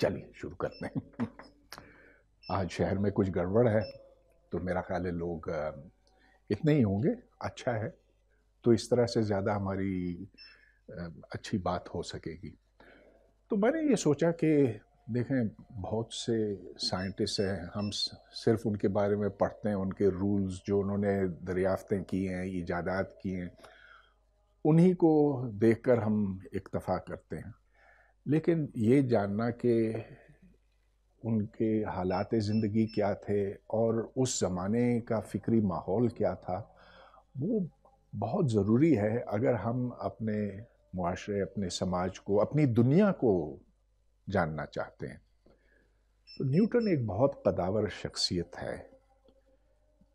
चलिए शुरू करते हैं आज शहर में कुछ गड़बड़ है तो मेरा ख्याल है लोग इतने ही होंगे अच्छा है तो इस तरह से ज़्यादा हमारी अच्छी बात हो सकेगी तो मैंने ये सोचा कि देखें बहुत से साइंटिस्ट हैं हम सिर्फ उनके बारे में पढ़ते हैं उनके रूल्स जो उन्होंने दरियाफ्तें की हैं ईजादात की हैं उन्हीं को देखकर हम इक्तफ़ा करते हैं लेकिन ये जानना कि उनके हालात ज़िंदगी क्या थे और उस ज़माने का फ़िक्री माहौल क्या था वो बहुत ज़रूरी है अगर हम अपने माशरे अपने समाज को अपनी दुनिया को जानना चाहते हैं तो न्यूटन एक बहुत कदावर शख्सियत है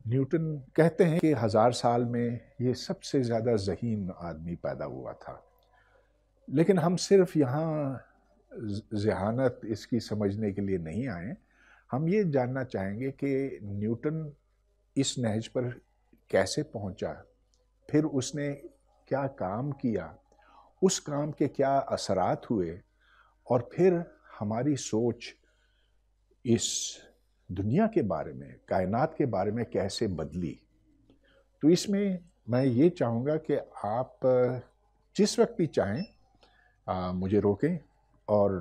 न्यूटन कहते हैं कि हज़ार साल में ये सबसे ज़्यादा जहीन आदमी पैदा हुआ था लेकिन हम सिर्फ यहाँ जहानत इसकी समझने के लिए नहीं आए हम ये जानना चाहेंगे कि न्यूटन इस नहज पर कैसे पहुंचा फिर उसने क्या काम किया उस काम के क्या असरात हुए और फिर हमारी सोच इस दुनिया के बारे में कायनात के बारे में कैसे बदली तो इसमें मैं ये चाहूँगा कि आप जिस वक्त भी चाहें आ, मुझे रोकें और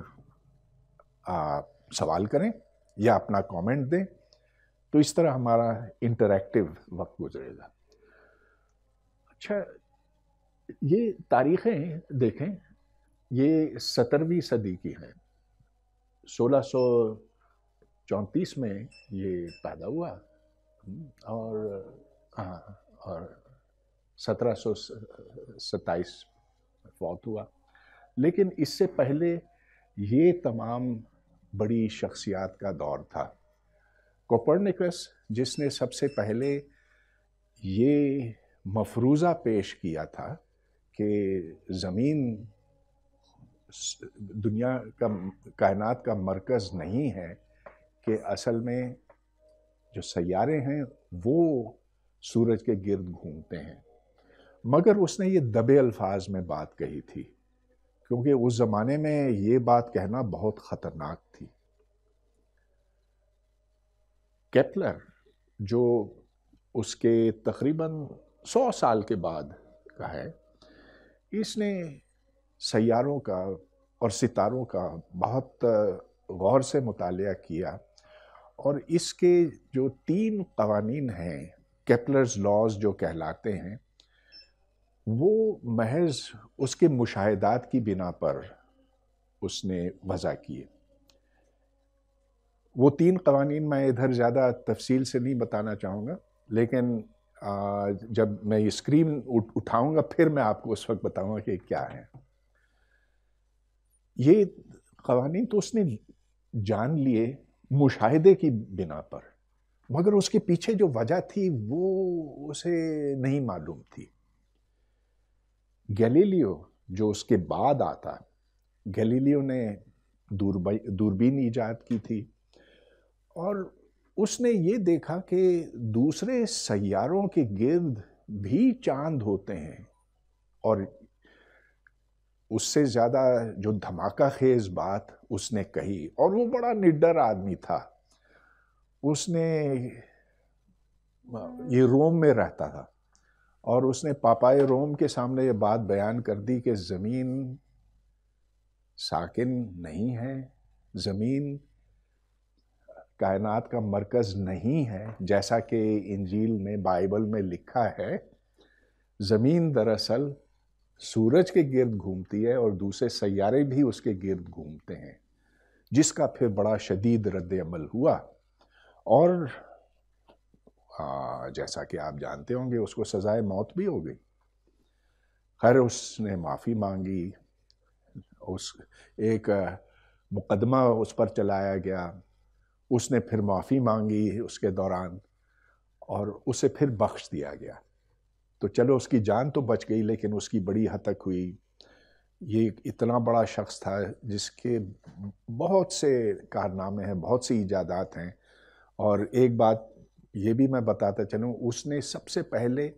आ, सवाल करें या अपना कमेंट दें तो इस तरह हमारा इंटरैक्टिव वक्त गुजरेगा अच्छा ये तारीखें देखें ये सत्रहवीं सदी की हैं चौतीस में ये पैदा हुआ और हाँ और सत्रह सौ फौत हुआ लेकिन इससे पहले ये तमाम बड़ी शख्सियात का दौर था कोपरनिकस जिसने सबसे पहले ये मफरूज़ा पेश किया था कि ज़मीन दुनिया का कायनात का मरकज़ नहीं है कि असल में जो सैारे हैं वो सूरज के गिर्द घूमते हैं मगर उसने ये दबे अल्फाज में बात कही थी क्योंकि उस ज़माने में ये बात कहना बहुत ख़तरनाक थी केपलर जो उसके तकरीबन सौ साल के बाद का है इसने सैारों का और सितारों का बहुत गौर से मुताल किया और इसके जो तीन कवानीन हैं कैपलर्स लॉज जो कहलाते हैं वो महज उसके मुशाहदात की बिना पर उसने वज़ा किए वो तीन कवानीन मैं इधर ज़्यादा तफसील से नहीं बताना चाहूँगा लेकिन जब मैं ये स्क्रीन उठाऊँगा फिर मैं आपको उस वक्त बताऊँगा कि क्या है ये कवानीन तो उसने जान लिए मुशाहदे की बिना पर मगर उसके पीछे जो वजह थी वो उसे नहीं मालूम थी गैलीलियो जो उसके बाद आता है गैलीलियो ने दूरबीन ईजाद की थी और उसने ये देखा कि दूसरे सैारों के गिर्द भी चांद होते हैं और उससे ज़्यादा जो धमाका खेज बात उसने कही और वो बड़ा निडर आदमी था उसने ये रोम में रहता था और उसने पापाए रोम के सामने ये बात बयान कर दी कि ज़मीन साकिन नहीं है ज़मीन कायनात का मरकज़ नहीं है जैसा कि इंजील में बाइबल में लिखा है ज़मीन दरअसल सूरज के गिर्द घूमती है और दूसरे सैारे भी उसके गिर्द घूमते हैं जिसका फिर बड़ा शदीद रद्द अमल हुआ और जैसा कि आप जानते होंगे उसको सज़ाए मौत भी हो गई खैर उसने माफ़ी मांगी उस एक मुकदमा उस पर चलाया गया उसने फिर माफ़ी मांगी उसके दौरान और उसे फिर बख्श दिया गया तो चलो उसकी जान तो बच गई लेकिन उसकी बड़ी तक हुई ये इतना बड़ा शख्स था जिसके बहुत से कारनामे हैं बहुत सी ईजादात हैं और एक बात ये भी मैं बताता चलूं उसने सबसे पहले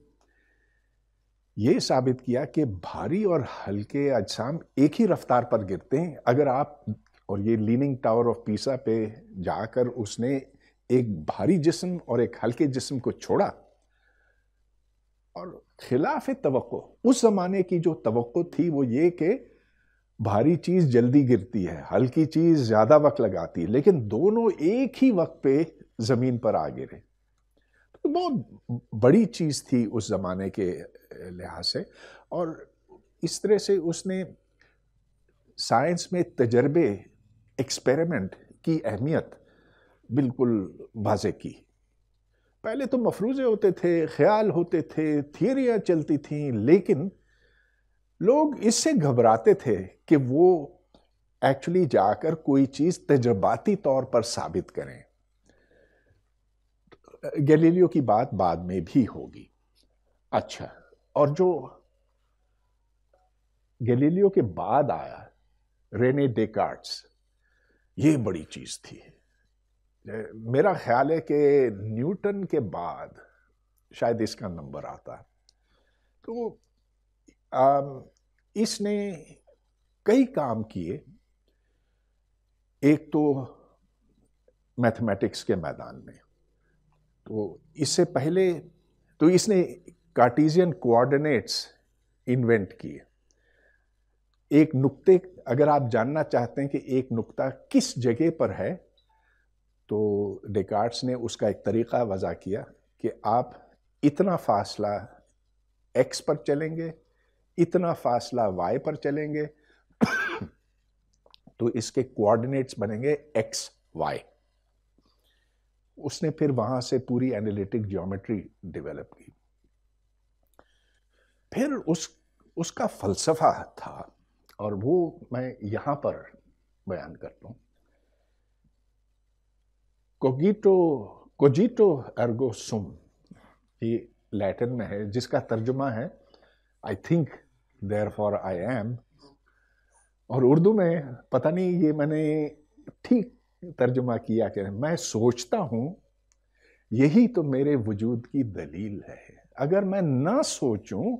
ये साबित किया कि भारी और हल्के अजसाम एक ही रफ्तार पर गिरते हैं अगर आप और ये लीनिंग टावर ऑफ पीसा पे जाकर उसने एक भारी जिस्म और एक हल्के जिस्म को छोड़ा और खिलाफ तो उस ज़माने की जो तो थी वो ये कि भारी चीज़ जल्दी गिरती है हल्की चीज़ ज़्यादा वक्त लगाती है लेकिन दोनों एक ही वक्त पे ज़मीन पर आ गिरे बहुत बड़ी चीज़ थी उस ज़माने के लिहाज से और इस तरह से उसने साइंस में तजर्बे एक्सपेरिमेंट की अहमियत बिल्कुल वाजे की पहले तो मफरूज़े होते थे ख्याल होते थे थियरियाँ चलती थीं लेकिन लोग इससे घबराते थे कि वो एक्चुअली जाकर कोई चीज़ तजर्बाती तौर पर साबित करें गैलीलियो की बात बाद में भी होगी अच्छा और जो गैलीलियो के बाद आया रेने डेकार्ट्स ये बड़ी चीज थी मेरा ख्याल है कि न्यूटन के बाद शायद इसका नंबर आता तो आ, इसने कई काम किए एक तो मैथमेटिक्स के मैदान में तो इससे पहले तो इसने कार्टीजियन कोऑर्डिनेट्स इन्वेंट किए एक नुक्ते अगर आप जानना चाहते हैं कि एक नुक्ता किस जगह पर है तो डेकार्ट्स ने उसका एक तरीक़ा वज़ा किया कि आप इतना फासला एक्स पर चलेंगे इतना फासला वाई पर चलेंगे तो इसके कोऑर्डिनेट्स बनेंगे एक्स वाई उसने फिर वहां से पूरी एनालिटिक ज्योमेट्री डेवलप की फिर उस उसका फलसफा था और वो मैं यहां पर बयान करता हूं कोगीटो कोजिटो एर्गो सुम ये लैटिन में है जिसका तर्जुमा है I think there for I am और उर्दू में पता नहीं ये मैंने ठीक तर्जुमा किया कि मैं सोचता हूँ यही तो मेरे वजूद की दलील है अगर मैं ना सोचूं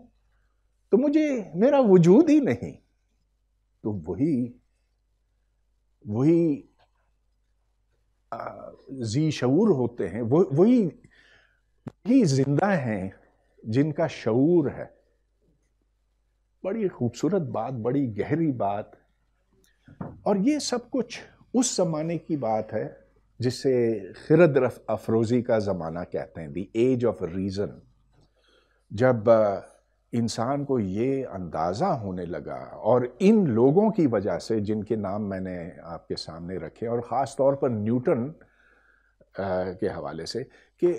तो मुझे मेरा वजूद ही नहीं तो वही वही जी शूर होते हैं वो वही वही जिंदा हैं जिनका शूर है बड़ी खूबसूरत बात बड़ी गहरी बात और ये सब कुछ उस ज़माने की बात है जिसे खिरद अफरोज़ी का ज़माना कहते हैं दी एज ऑफ रीज़न जब इंसान को ये अंदाज़ा होने लगा और इन लोगों की वजह से जिनके नाम मैंने आपके सामने रखे और ख़ास तौर पर न्यूटन के हवाले से कि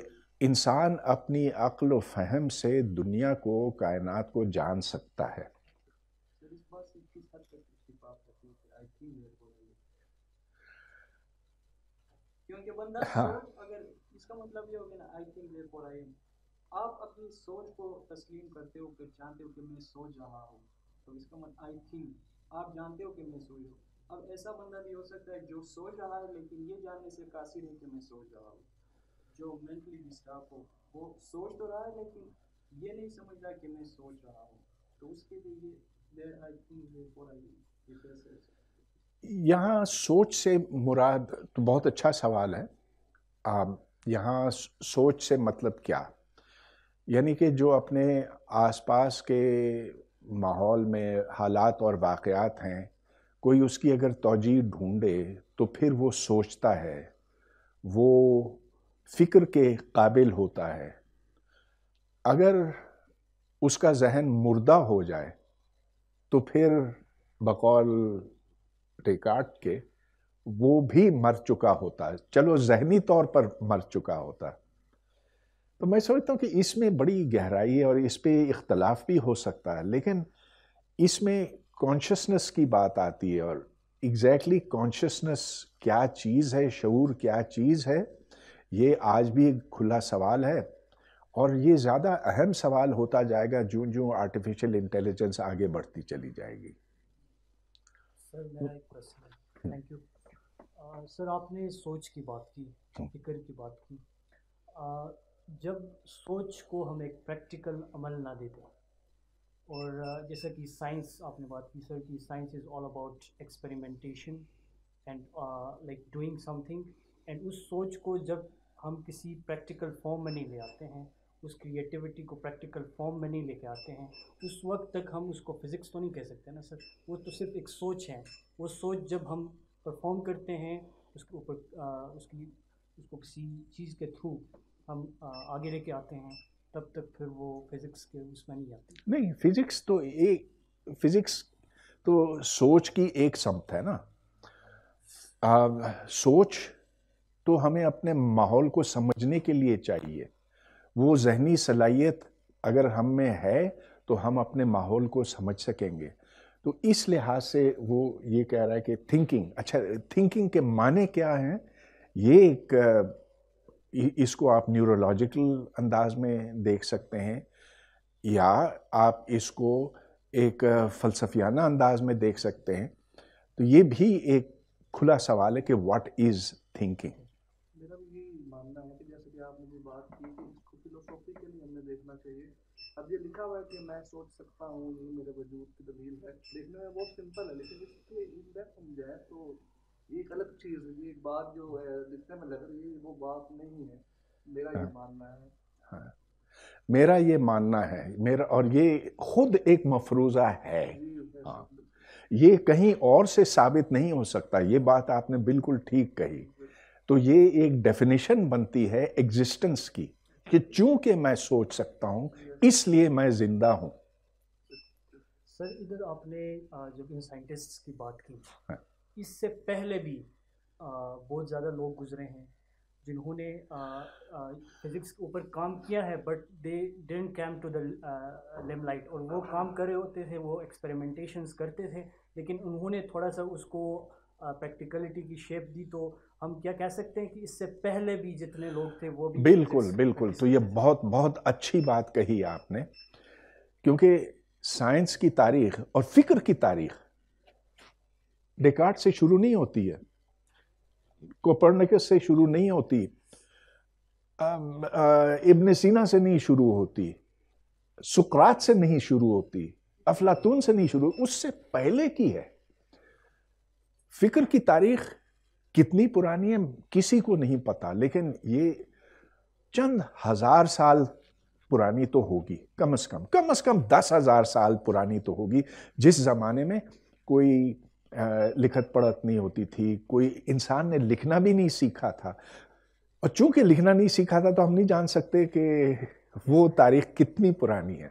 इंसान अपनी अक्ल व फहम से दुनिया को कायनात को जान सकता है के बंदा हाँ अगर इसका मतलब ये हो गया ना I think therefore I am आप अपनी सोच को तस्लीम करते हो पहचानते हो कि मैं सोच रहा हूँ तो इसका मतलब आई थिंक आप जानते हो कि मैं सोच हूँ अब ऐसा बंदा भी हो सकता है जो सोच रहा है लेकिन ये जानने से कासिर है कि मैं सोच रहा हूँ जो मेंटली डिस्टर्ब हो वो सोच तो रहा है लेकिन ये नहीं समझ रहा कि मैं सोच रहा हूँ तो उसके लिए ये I think therefore I am यहाँ सोच से मुराद तो बहुत अच्छा सवाल है यहाँ सोच से मतलब क्या यानी कि जो अपने आसपास के माहौल में हालात और वाक़ात हैं कोई उसकी अगर तोजी ढूंढे तो फिर वो सोचता है वो फ़िक्र के काबिल होता है अगर उसका जहन मुर्दा हो जाए तो फिर बकौल रिकार्ड के वो भी मर चुका होता है चलो जहनी तौर पर मर चुका होता तो मैं समझता हूँ कि इसमें बड़ी गहराई है और इस पर इख्तलाफ भी हो सकता है लेकिन इसमें कॉन्शसनेस की बात आती है और एग्जैक्टली exactly कॉन्शसनेस क्या चीज़ है शूर क्या चीज़ है ये आज भी एक खुला सवाल है और ये ज़्यादा अहम सवाल होता जाएगा जो जो आर्टिफिशियल इंटेलिजेंस आगे बढ़ती चली जाएगी सर मेरा हम्म। एक प्रश्न थैंक यू सर आपने सोच की बात की हाँ। फिक्र की बात की आ, जब सोच को हम एक प्रैक्टिकल अमल ना देते और जैसा कि साइंस आपने बात की सर कि science is all about experimentation and like doing something and उस सोच को जब हम किसी प्रैक्टिकल फॉर्म में नहीं ले आते हैं उस क्रिएटिविटी को प्रैक्टिकल फॉर्म में नहीं लेके आते हैं उस वक्त तक हम उसको फिज़िक्स तो नहीं कह सकते ना सर वो तो सिर्फ एक सोच है वो सोच जब हम परफॉर्म करते हैं उसके ऊपर उसकी उसको किसी चीज़ के थ्रू हम आ, आगे लेके आते हैं तब तक फिर वो फिज़िक्स के उसमें नहीं आते नहीं फिज़िक्स तो एक फिज़िक्स तो सोच की एक समत है ना आ, सोच तो हमें अपने माहौल को समझने के लिए चाहिए वो जहनी सलाहियत अगर हम में है तो हम अपने माहौल को समझ सकेंगे तो इस लिहाज से वो ये कह रहा है कि थिंकिंग अच्छा थिंकिंग के माने क्या हैं ये एक इसको आप न्यूरोलॉजिकल अंदाज में देख सकते हैं या आप इसको एक फ़लसफियाना अंदाज में देख सकते हैं तो ये भी एक खुला सवाल है कि व्हाट इज़ थिंकिंग होना चाहिए अब ये लिखा हुआ है कि मैं सोच सकता हूँ ये मेरे वजूद की दलील है देखने में बहुत सिंपल है लेकिन इसके इन डेप्थ हम जाए तो ये एक अलग चीज़ है ये एक बात जो है लिखने में लग रही है वो बात नहीं है मेरा हाँ, ये मानना है हाँ। मेरा ये मानना है मेरा और ये खुद एक मफरूज़ा है हाँ ये कहीं और से साबित नहीं हो सकता ये बात आपने बिल्कुल ठीक कही तो ये एक डेफिनेशन बनती है एग्जिस्टेंस की कि चूंकि मैं सोच सकता हूं इसलिए मैं जिंदा हूं सर इधर आपने जब इन साइंटिस्ट्स की बात की हाँ। इससे पहले भी बहुत ज़्यादा लोग गुजरे हैं जिन्होंने फिजिक्स के ऊपर काम किया है but they didn't came to the light और वो काम कर रहे होते थे वो एक्सपेरिमेंटेशंस करते थे लेकिन उन्होंने थोड़ा सा उसको प्रैक्टिकलिटी की शेप दी तो हम क्या कह सकते हैं कि इससे पहले भी जितने लोग थे वो भी बिल्कुल बिल्कुल तो ये बहुत बहुत अच्छी बात कही आपने क्योंकि साइंस की तारीख और फिक्र की तारीख डेकार्ट से शुरू नहीं होती है कोपर्निकस से शुरू नहीं होती इब्न सीना से नहीं शुरू होती सुकरात से नहीं शुरू होती अफलातून से नहीं शुरू उससे पहले की है फिक्र की तारीख कितनी पुरानी है किसी को नहीं पता लेकिन ये चंद हजार साल पुरानी तो होगी कम से कम कम से कम दस हजार साल पुरानी तो होगी जिस ज़माने में कोई लिखत पढ़त नहीं होती थी कोई इंसान ने लिखना भी नहीं सीखा था और चूंकि लिखना नहीं सीखा था तो हम नहीं जान सकते कि वो तारीख कितनी पुरानी है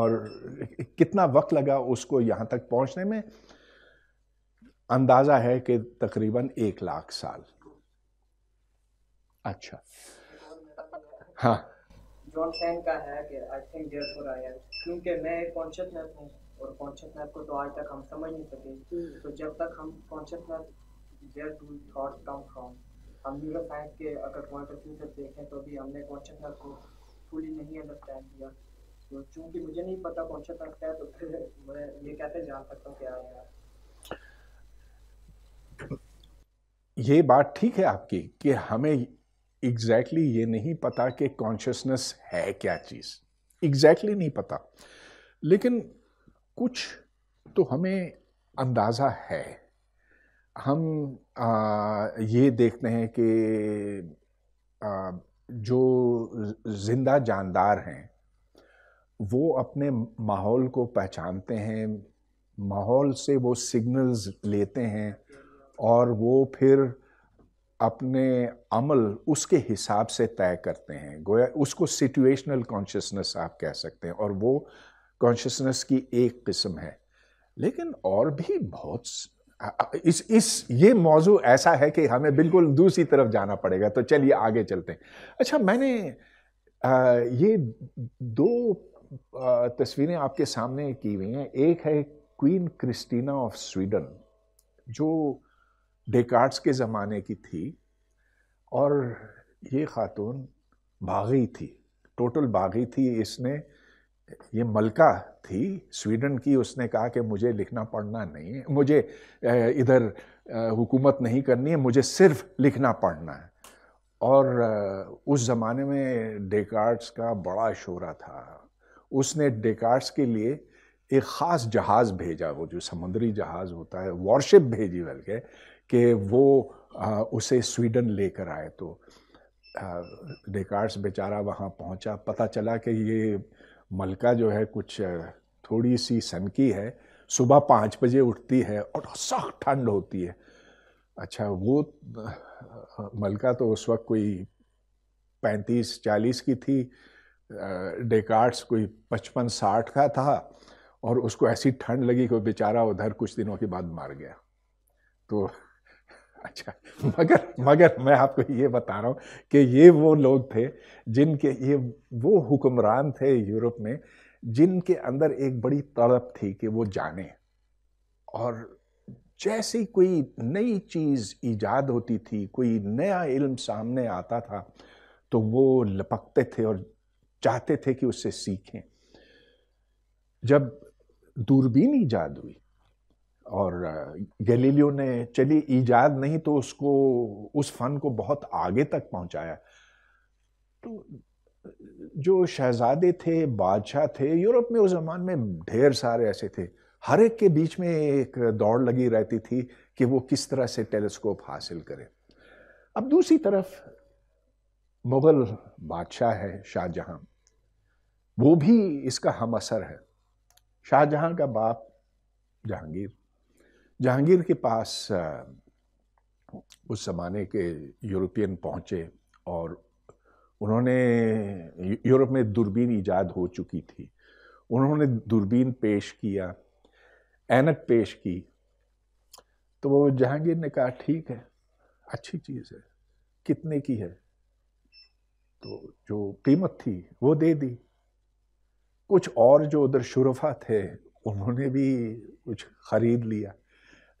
और कितना वक्त लगा उसको यहाँ तक पहुँचने में अंदाज़ा है कि तकरीबन एक लाख साल अच्छा हाँ जॉन का है कि I think therefore I am क्योंकि मैं कॉन्शियस मैप हूँ और कॉन्शियस मैप को तो आज तक हम समझ नहीं सके तो जब तक हम conscious map there to thoughts come from हम न्यूरो साइंस के अगर पॉइंट ऑफ व्यू से देखें तो भी हमने कॉन्शियस मैप को फुली नहीं अंडरस्टैंड किया तो चूंकि मुझे नहीं पता कौन सा है तो फिर मैं ये कैसे जान सकता हूँ क्या है ये बात ठीक है आपकी कि हमें एग्जैक्टली exactly ये नहीं पता कि कॉन्शियसनेस है क्या चीज़ एग्जैक्टली exactly नहीं पता लेकिन कुछ तो हमें अंदाज़ा है हम आ, ये देखते हैं कि आ, जो जिंदा जानदार हैं वो अपने माहौल को पहचानते हैं माहौल से वो सिग्नल्स लेते हैं और वो फिर अपने अमल उसके हिसाब से तय करते हैं गोया उसको सिचुएशनल कॉन्शियसनेस आप कह सकते हैं और वो कॉन्शियसनेस की एक किस्म है लेकिन और भी बहुत इस इस ये मौजू ऐसा है कि हमें बिल्कुल दूसरी तरफ जाना पड़ेगा तो चलिए आगे चलते हैं अच्छा मैंने आ, ये दो तस्वीरें आपके सामने की हुई हैं एक है क्वीन क्रिस्टीना ऑफ स्वीडन जो डेकार्ड्स के ज़माने की थी और ये खातून बागी थी टोटल बागी थी इसने ये मलका थी स्वीडन की उसने कहा कि मुझे लिखना पढ़ना नहीं है मुझे इधर हुकूमत नहीं करनी है मुझे सिर्फ लिखना पढ़ना है और उस ज़माने में डेकार्ड्स का बड़ा शोरा था उसने डेकार्स के लिए एक ख़ास जहाज़ भेजा वो जो समुद्री जहाज़ होता है वॉरशिप भेजी बल्कि कि वो आ, उसे स्वीडन लेकर आए तो डेकार्स बेचारा वहाँ पहुँचा पता चला कि ये मलका जो है कुछ थोड़ी सी सनकी है सुबह पाँच बजे उठती है और सख्त ठंड होती है अच्छा वो मलका तो उस वक्त कोई पैंतीस चालीस की थी डेकार्ड्स कोई पचपन साठ का था और उसको ऐसी ठंड लगी कि बेचारा उधर कुछ दिनों के बाद मार गया तो अच्छा मगर मगर मैं आपको ये बता रहा हूँ कि ये वो लोग थे जिनके ये वो हुक्मरान थे यूरोप में जिनके अंदर एक बड़ी तड़प थी कि वो जाने और जैसी कोई नई चीज़ ईजाद होती थी कोई नया इल्म सामने आता था तो वो लपकते थे और चाहते थे कि उससे सीखें जब दूरबीन ईजाद हुई और गैलीलियो ने चलिए ईजाद नहीं तो उसको उस फन को बहुत आगे तक पहुंचाया तो जो शहजादे थे बादशाह थे यूरोप में उस जमान में ढेर सारे ऐसे थे हर एक के बीच में एक दौड़ लगी रहती थी कि वो किस तरह से टेलीस्कोप हासिल करे अब दूसरी तरफ मुग़ल बादशाह है शाहजहां वो भी इसका हम असर है शाहजहां का बाप जहांगीर जहांगीर के पास उस ज़माने के यूरोपियन पहुँचे और उन्होंने यूरोप में दूरबीन ईजाद हो चुकी थी उन्होंने दूरबीन पेश किया एनक पेश की तो वो जहांगीर ने कहा ठीक है अच्छी चीज़ है कितने की है तो जो कीमत थी वो दे दी कुछ और जो उधर शुरफा थे उन्होंने भी कुछ ख़रीद लिया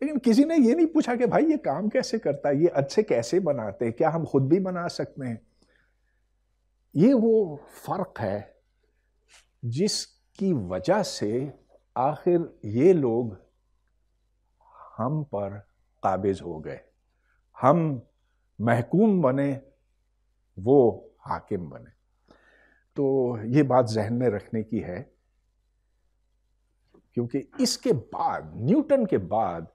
लेकिन किसी ने ये नहीं पूछा कि भाई ये काम कैसे करता है ये अच्छे कैसे बनाते हैं क्या हम खुद भी बना सकते हैं ये वो फ़र्क है जिसकी वजह से आखिर ये लोग हम पर काबिज हो गए हम महकूम बने वो हाकिम बने तो ये बात जहन में रखने की है क्योंकि इसके बाद न्यूटन के बाद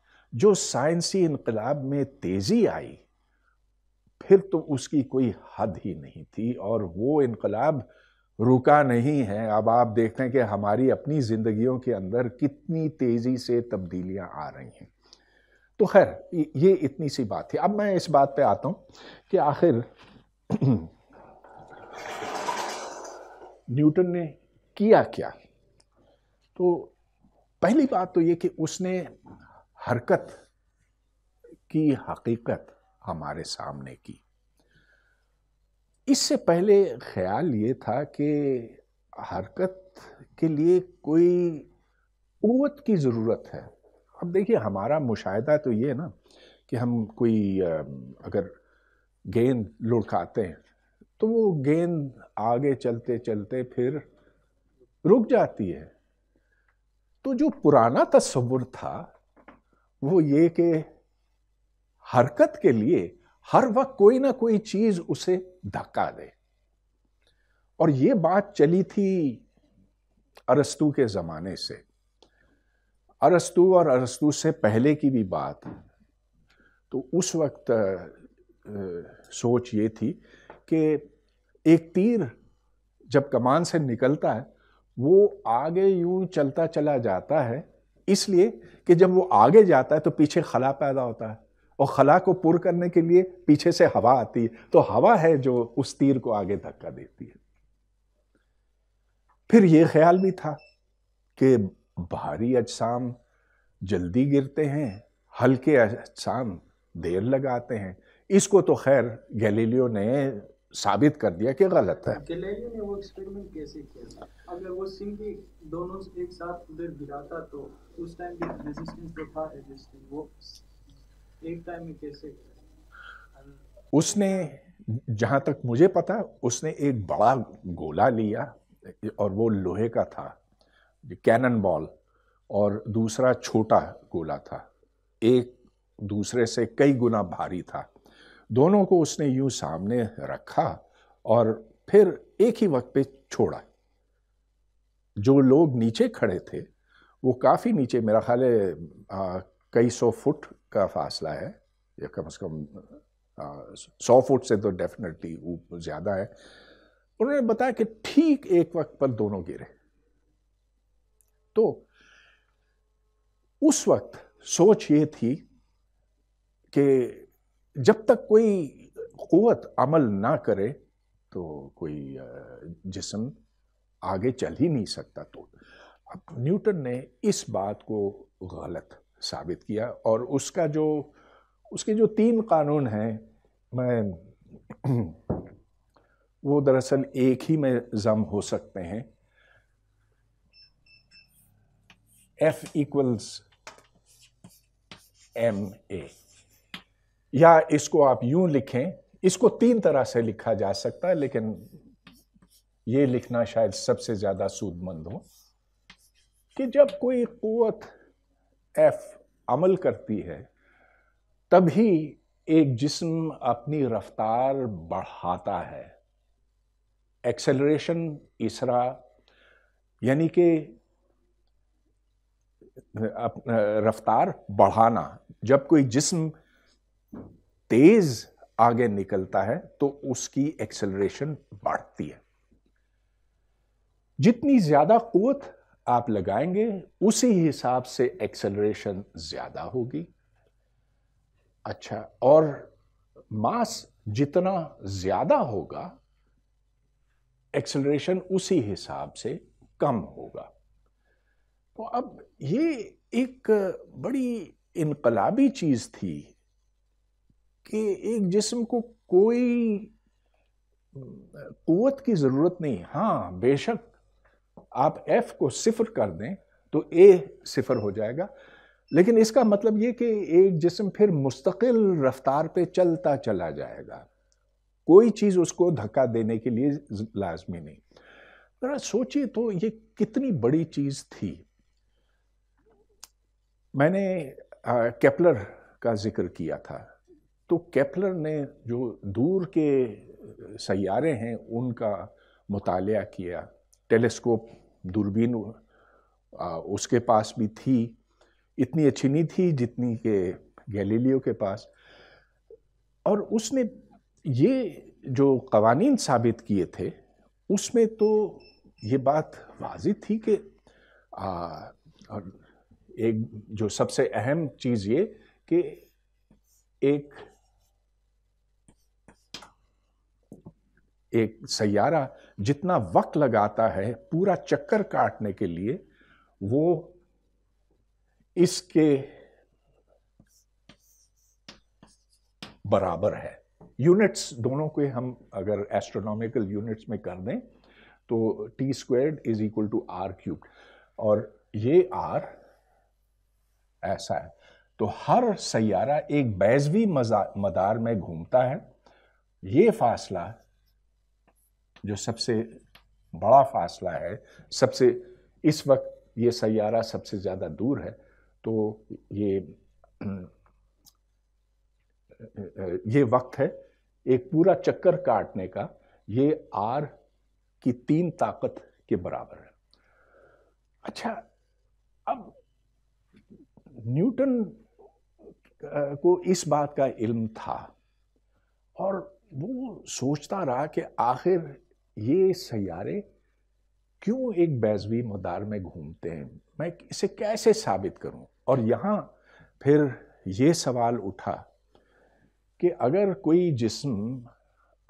जो साइंसी इनकलाब में तेज़ी आई फिर तो उसकी कोई हद ही नहीं थी और वो इनकलाब रुका नहीं है अब आप देखते हैं कि हमारी अपनी ज़िंदगियों के अंदर कितनी तेज़ी से तब्दीलियां आ रही हैं तो खैर ये इतनी सी बात थी अब मैं इस बात पे आता हूं कि आखिर न्यूटन ने किया क्या तो पहली बात तो ये कि उसने हरकत की हकीकत हमारे सामने की इससे पहले ख्याल ये था कि हरकत के लिए कोई क़वत की ज़रूरत है अब देखिए हमारा मुशाहिदा तो ये ना कि हम कोई अगर गेंद लुढ़काते हैं तो वो गेंद आगे चलते चलते फिर रुक जाती है तो जो पुराना तस्वुर था वो ये कि हरकत के लिए हर वक्त कोई ना कोई चीज उसे धक्का दे और ये बात चली थी अरस्तु के ज़माने से अरस्तु और अरस्तु से पहले की भी बात तो उस वक्त सोच ये थी कि एक तीर जब कमान से निकलता है वो आगे यूं चलता चला जाता है इसलिए कि जब वो आगे जाता है तो पीछे खला पैदा होता है और खला को पुर करने के लिए पीछे से हवा आती है तो हवा है जो उस तीर को आगे धक्का देती है फिर ये ख्याल भी था कि भारी अजसाम जल्दी गिरते हैं हल्के अजसाम देर लगाते हैं इसको तो खैर गैलीलियो ने साबित कर दिया कि गलत है ने वो एक्सपेरिमेंट कैसे किया अगर वो दोनों एक साथ उधर गिराता तो उस टाइम भी रेजिस्टेंस तो था रेजिस्टेंस वो एक टाइम में कैसे उसने जहां तक मुझे पता उसने एक बड़ा गोला लिया और वो लोहे का था कैनन बॉल और दूसरा छोटा गोला था एक दूसरे से कई गुना भारी था दोनों को उसने यूं सामने रखा और फिर एक ही वक्त पे छोड़ा जो लोग नीचे खड़े थे वो काफ़ी नीचे मेरा ख्याल कई सौ फुट का फासला है या कम से कम सौ फुट से तो डेफिनेटली ज़्यादा है उन्होंने बताया कि ठीक एक वक्त पर दोनों गिरे तो उस वक्त सोच ये थी कि जब तक कोई कुत अमल ना करे तो कोई जिसम आगे चल ही नहीं सकता तो अब न्यूटन ने इस बात को गलत साबित किया और उसका जो उसके जो तीन कानून हैं मैं वो दरअसल एक ही में ज़म हो सकते हैं F एम ए या इसको आप यूं लिखें इसको तीन तरह से लिखा जा सकता है लेकिन ये लिखना शायद सबसे ज़्यादा सूदमंद हो कि जब कोई कुत एफ अमल करती है तभी एक जिस्म अपनी रफ्तार बढ़ाता है एक्सेलरेशन इसरा यानी कि रफ्तार बढ़ाना जब कोई जिस्म तेज आगे निकलता है तो उसकी एक्सेलरेशन बढ़ती है जितनी ज्यादा कुत आप लगाएंगे उसी हिसाब से एक्सेलरेशन ज्यादा होगी अच्छा और मास जितना ज्यादा होगा एक्सेलरेशन उसी हिसाब से कम होगा तो अब ये एक बड़ी इनकलाबी चीज थी कि एक जिस्म को कोई कुत की ज़रूरत नहीं हाँ बेशक आप एफ को सिफर कर दें तो ए सिफर हो जाएगा लेकिन इसका मतलब ये कि एक जिसम फिर मुस्तकिल रफ्तार पे चलता चला जाएगा कोई चीज़ उसको धक्का देने के लिए लाजमी नहीं ज़रा सोचिए तो ये कितनी बड़ी चीज़ थी मैंने आ, केपलर का जिक्र किया था तो कैपलर ने जो दूर के सैारे हैं उनका मुताल किया टेलीस्कोप दूरबीन उसके पास भी थी इतनी अच्छी नहीं थी जितनी के गैलीलियो के पास और उसने ये जो कवानीन साबित किए थे उसमें तो ये बात वाज थी कि एक जो सबसे अहम चीज़ ये कि एक एक सैारा जितना वक्त लगाता है पूरा चक्कर काटने के लिए वो इसके बराबर है यूनिट्स दोनों के हम अगर एस्ट्रोनॉमिकल यूनिट्स में कर दें तो T squared is equal to R cube और ये आर ऐसा है तो हर सैारा एक बैजवी मदार में घूमता है ये फासला जो सबसे बड़ा फासला है सबसे इस वक्त ये सैारा सबसे ज़्यादा दूर है तो ये ये वक्त है एक पूरा चक्कर काटने का ये आर की तीन ताकत के बराबर है अच्छा अब न्यूटन को इस बात का इल्म था और वो सोचता रहा कि आखिर ये सैारे क्यों एक बैजवी मदार में घूमते हैं मैं इसे कैसे साबित करूं और यहाँ फिर ये सवाल उठा कि अगर कोई जिस्म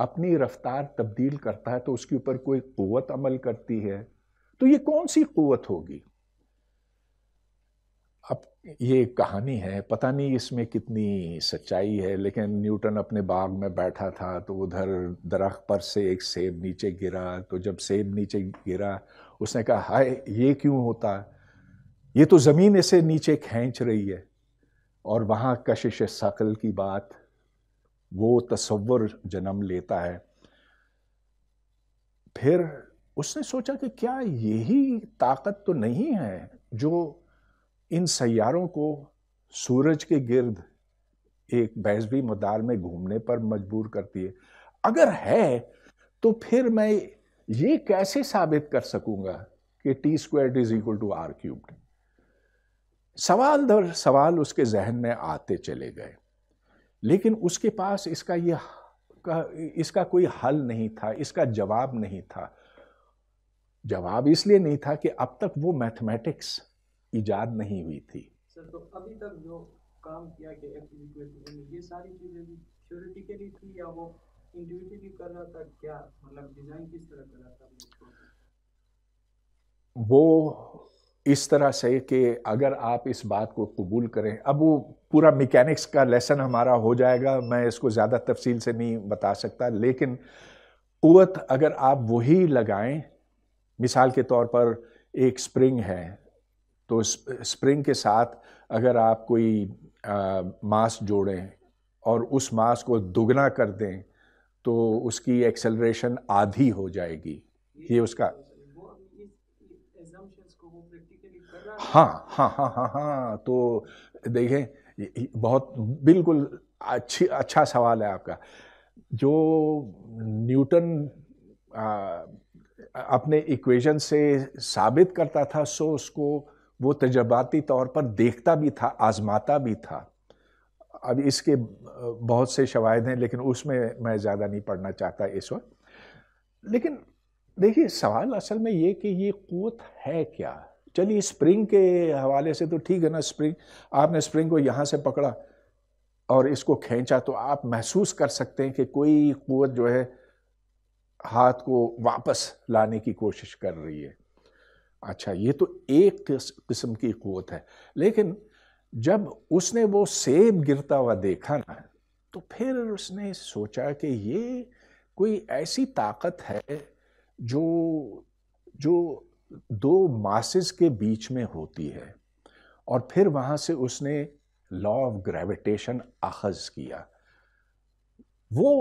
अपनी रफ्तार तब्दील करता है तो उसके ऊपर कोई क़वत अमल करती है तो ये कौन सी क़वत होगी अब ये कहानी है पता नहीं इसमें कितनी सच्चाई है लेकिन न्यूटन अपने बाग में बैठा था तो उधर दरख्त पर से एक सेब नीचे गिरा तो जब सेब नीचे गिरा उसने कहा हाय ये क्यों होता ये तो ज़मीन इसे नीचे खींच रही है और वहाँ कशिश शकल की बात वो तस्वर जन्म लेता है फिर उसने सोचा कि क्या यही ताकत तो नहीं है जो इन सैारों को सूरज के गिर्द एक बैजवी मदार में घूमने पर मजबूर करती है अगर है तो फिर मैं ये कैसे साबित कर सकूंगा कि T square is equal to R cubed सवाल दर सवाल उसके जहन में आते चले गए लेकिन उसके पास इसका यह इसका कोई हल नहीं था इसका जवाब नहीं था जवाब इसलिए नहीं था कि अब तक वो मैथमेटिक्स ईजाद नहीं हुई थी सर तो अभी तक जो काम किया ये सारी चीज़ें थ्योरेटिकली थी या वो कर रहा था क्या मतलब डिज़ाइन किस तरह कर रहा था वो इस तरह से कि अगर आप इस बात को कबूल करें अब वो पूरा मैकेनिक्स का लेसन हमारा हो जाएगा मैं इसको ज़्यादा तफसील से नहीं बता सकता लेकिन क़वत अगर आप वही लगाएं मिसाल के तौर पर एक स्प्रिंग है तो स्प्रिंग के साथ अगर आप कोई मास जोड़ें और उस मास को दुगना कर दें तो उसकी एक्सेलरेशन आधी हो जाएगी ये उसका हाँ हाँ हाँ हाँ हाँ तो देखें बहुत बिल्कुल अच्छी अच्छा सवाल है आपका जो न्यूटन आ, अपने इक्वेशन से साबित करता था सो उसको वो तजर्बाती तौर पर देखता भी था आजमाता भी था अब इसके बहुत से शवायद हैं लेकिन उसमें मैं ज़्यादा नहीं पढ़ना चाहता इस वक्त लेकिन देखिए सवाल असल में ये कि ये कुत है क्या चलिए स्प्रिंग के हवाले से तो ठीक है ना स्प्रिंग आपने स्प्रिंग को यहाँ से पकड़ा और इसको खींचा तो आप महसूस कर सकते हैं कि कोई कुत जो है हाथ को वापस लाने की कोशिश कर रही है अच्छा ये तो एक किस्म की क़वत है लेकिन जब उसने वो सेब गिरता हुआ देखा ना तो फिर उसने सोचा कि ये कोई ऐसी ताकत है जो जो दो मासेस के बीच में होती है और फिर वहाँ से उसने लॉ ऑफ ग्रेविटेशन अखज़ किया वो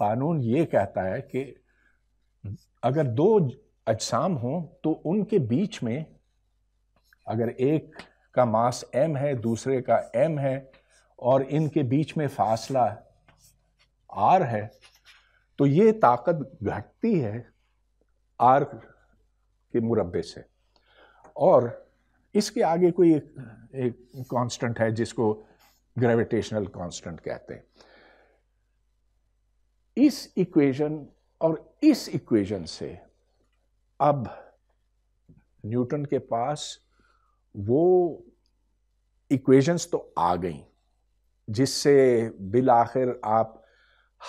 कानून ये कहता है कि अगर दो अजसाम हों तो उनके बीच में अगर एक का मास एम है दूसरे का एम है और इनके बीच में फासला आर है तो ये ताकत घटती है आर के मुरबे से और इसके आगे कोई एक, कांस्टेंट है जिसको ग्रेविटेशनल कांस्टेंट कहते हैं इस इक्वेशन और इस इक्वेशन से अब न्यूटन के पास वो इक्वेशंस तो आ गई जिससे बिल आखिर आप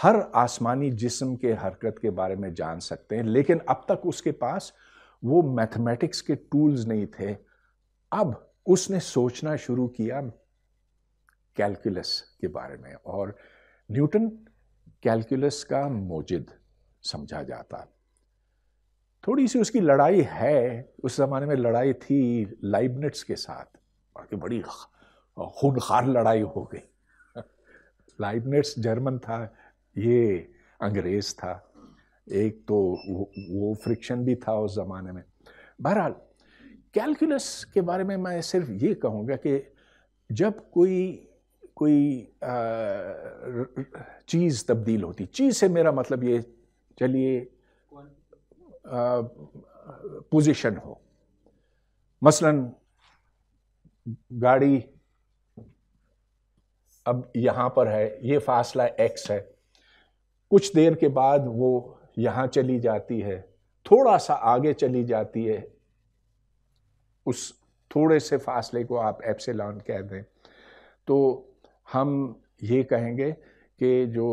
हर आसमानी जिस्म के हरकत के बारे में जान सकते हैं लेकिन अब तक उसके पास वो मैथमेटिक्स के टूल्स नहीं थे अब उसने सोचना शुरू किया कैलकुलस के बारे में और न्यूटन कैलकुलस का मोजिद समझा जाता थोड़ी सी उसकी लड़ाई है उस ज़माने में लड़ाई थी लाइबनेट्स के साथ बाकी बड़ी खूनखार लड़ाई हो गई लाइबनेट्स जर्मन था ये अंग्रेज़ था एक तो वो, वो फ्रिक्शन भी था उस ज़माने में बहरहाल कैलकुलस के बारे में मैं सिर्फ ये कहूँगा कि जब कोई कोई चीज़ तब्दील होती चीज़ से मेरा मतलब ये चलिए पोजीशन हो मसलन गाड़ी अब यहाँ पर है ये फासला एक्स है कुछ देर के बाद वो यहाँ चली जाती है थोड़ा सा आगे चली जाती है उस थोड़े से फासले को आप एप्सिलॉन कह दें तो हम ये कहेंगे कि जो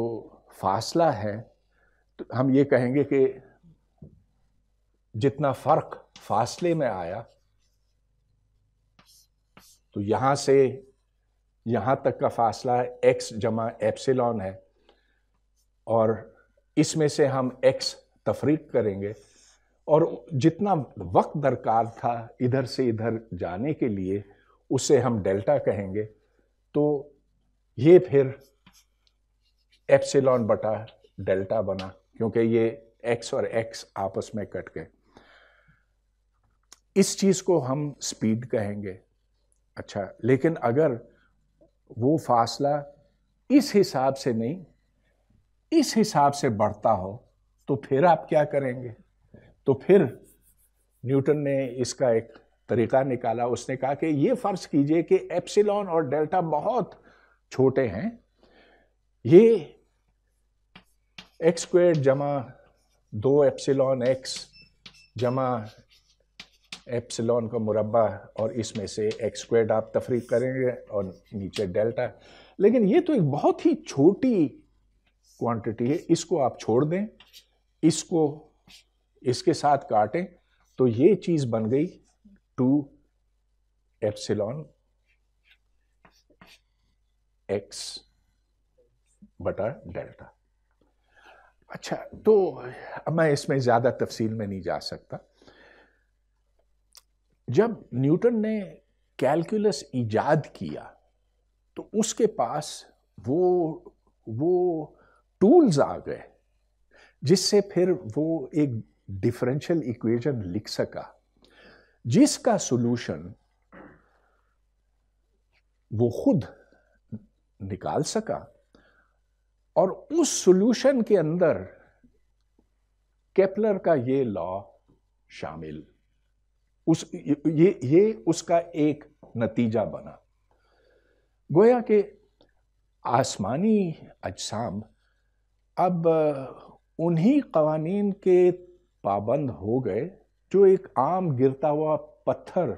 फासला है तो हम ये कहेंगे कि जितना फर्क फासले में आया तो यहां से यहां तक का फासला एक्स जमा एप्सिलॉन है और इसमें से हम एक्स तफरीक करेंगे और जितना वक्त दरकार था इधर से इधर जाने के लिए उसे हम डेल्टा कहेंगे तो ये फिर एप्सिलॉन बटा डेल्टा बना क्योंकि ये एक्स और एक्स आपस में कट गए इस चीज़ को हम स्पीड कहेंगे अच्छा लेकिन अगर वो फासला इस हिसाब से नहीं इस हिसाब से बढ़ता हो तो फिर आप क्या करेंगे तो फिर न्यूटन ने इसका एक तरीका निकाला उसने कहा कि ये फ़र्ज़ कीजिए कि एप्सिलॉन और डेल्टा बहुत छोटे हैं ये एक्स स्क्वेड जमा दो एप्सिलॉन एक्स जमा एप्सिलॉन का मुरबा और इसमें से एक्स स्क्वेड आप तफरी करेंगे और नीचे डेल्टा लेकिन ये तो एक बहुत ही छोटी क्वांटिटी है इसको आप छोड़ दें इसको इसके साथ काटें तो ये चीज़ बन गई टू एप्सिलॉन एक्स बटा डेल्टा अच्छा तो मैं इसमें ज़्यादा तफसील में नहीं जा सकता जब न्यूटन ने कैलकुलस ईजाद किया तो उसके पास वो वो टूल्स आ गए जिससे फिर वो एक डिफरेंशियल इक्वेशन लिख सका जिसका सॉल्यूशन वो खुद निकाल सका और उस सॉल्यूशन के अंदर केपलर का ये लॉ शामिल उस ये ये उसका एक नतीजा बना गोया के आसमानी अजसाम अब उन्हीं कवानीन के पाबंद हो गए जो एक आम गिरता हुआ पत्थर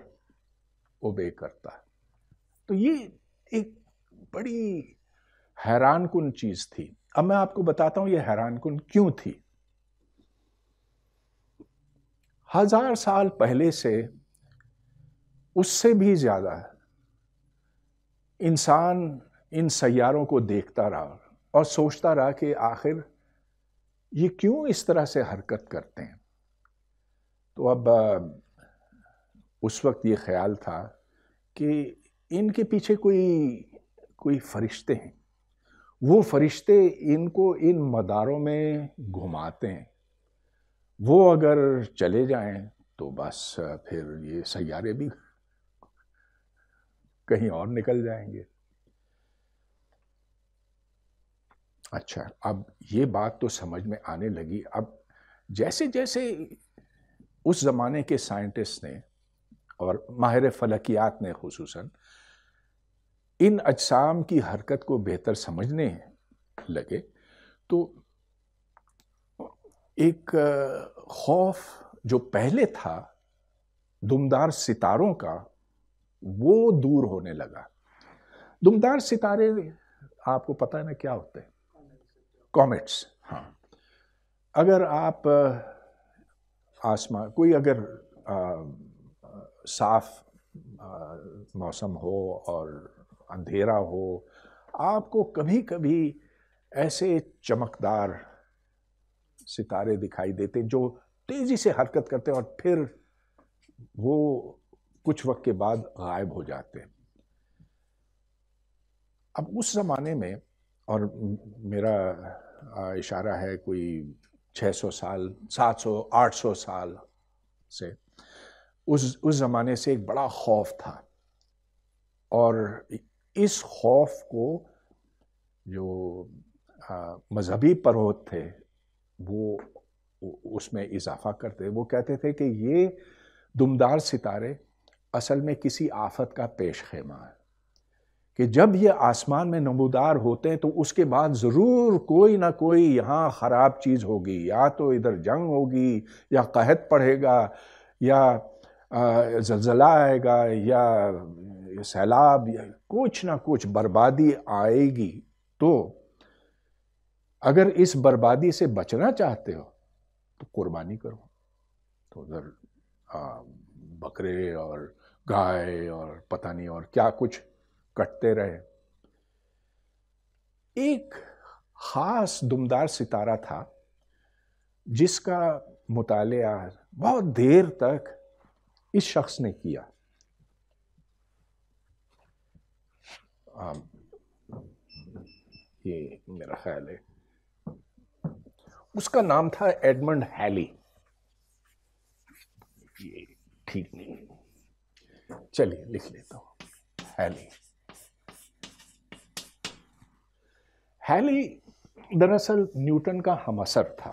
ओबे करता है तो ये एक बड़ी हैरान कन चीज़ थी अब मैं आपको बताता हूँ ये हैरान कन क्यों थी हजार साल पहले से उससे भी ज़्यादा इंसान इन सैारों को देखता रहा और सोचता रहा कि आखिर ये क्यों इस तरह से हरकत करते हैं तो अब उस वक्त ये ख्याल था कि इनके पीछे कोई कोई फरिश्ते हैं वो फरिश्ते इनको इन मदारों में घुमाते हैं वो अगर चले जाएं तो बस फिर ये सैारे भी कहीं और निकल जाएंगे अच्छा अब ये बात तो समझ में आने लगी अब जैसे जैसे उस ज़माने के साइंटिस्ट ने और माहिर फलकियात ने खूस इन अजसाम की हरकत को बेहतर समझने लगे तो एक खौफ जो पहले था दुमदार सितारों का वो दूर होने लगा दुमदार सितारे आपको पता है ना क्या होते हैं कॉमेट्स हाँ अगर आप आसमान कोई अगर आ, आ, साफ आ, मौसम हो और अंधेरा हो आपको कभी कभी ऐसे चमकदार सितारे दिखाई देते जो तेजी से हरकत करते हैं और फिर वो कुछ वक्त के बाद गायब हो जाते हैं अब उस ज़माने में और मेरा इशारा है कोई 600 साल 700 800 साल से उस उस ज़माने से एक बड़ा खौफ था और इस खौफ को जो मज़हबी परोत थे वो उसमें इजाफा करते वो कहते थे कि ये दुमदार सितारे असल में किसी आफत का पेश खेमा है कि जब ये आसमान में नमोदार होते हैं तो उसके बाद ज़रूर कोई ना कोई यहाँ ख़राब चीज़ होगी या तो इधर जंग होगी या कहत पड़ेगा या जलजला आएगा या सैलाब या कुछ ना कुछ बर्बादी आएगी तो अगर इस बर्बादी से बचना चाहते हो तो कुर्बानी करो तो उधर बकरे और गाय और पता नहीं और क्या कुछ कटते रहे एक खास दुमदार सितारा था जिसका मुताल बहुत देर तक इस शख्स ने किया आ, ये मेरा ख्याल है उसका नाम था एडमंड हैली ये ठीक नहीं चलिए लिख लेता हूं हैली हैली दरअसल न्यूटन का हमसर था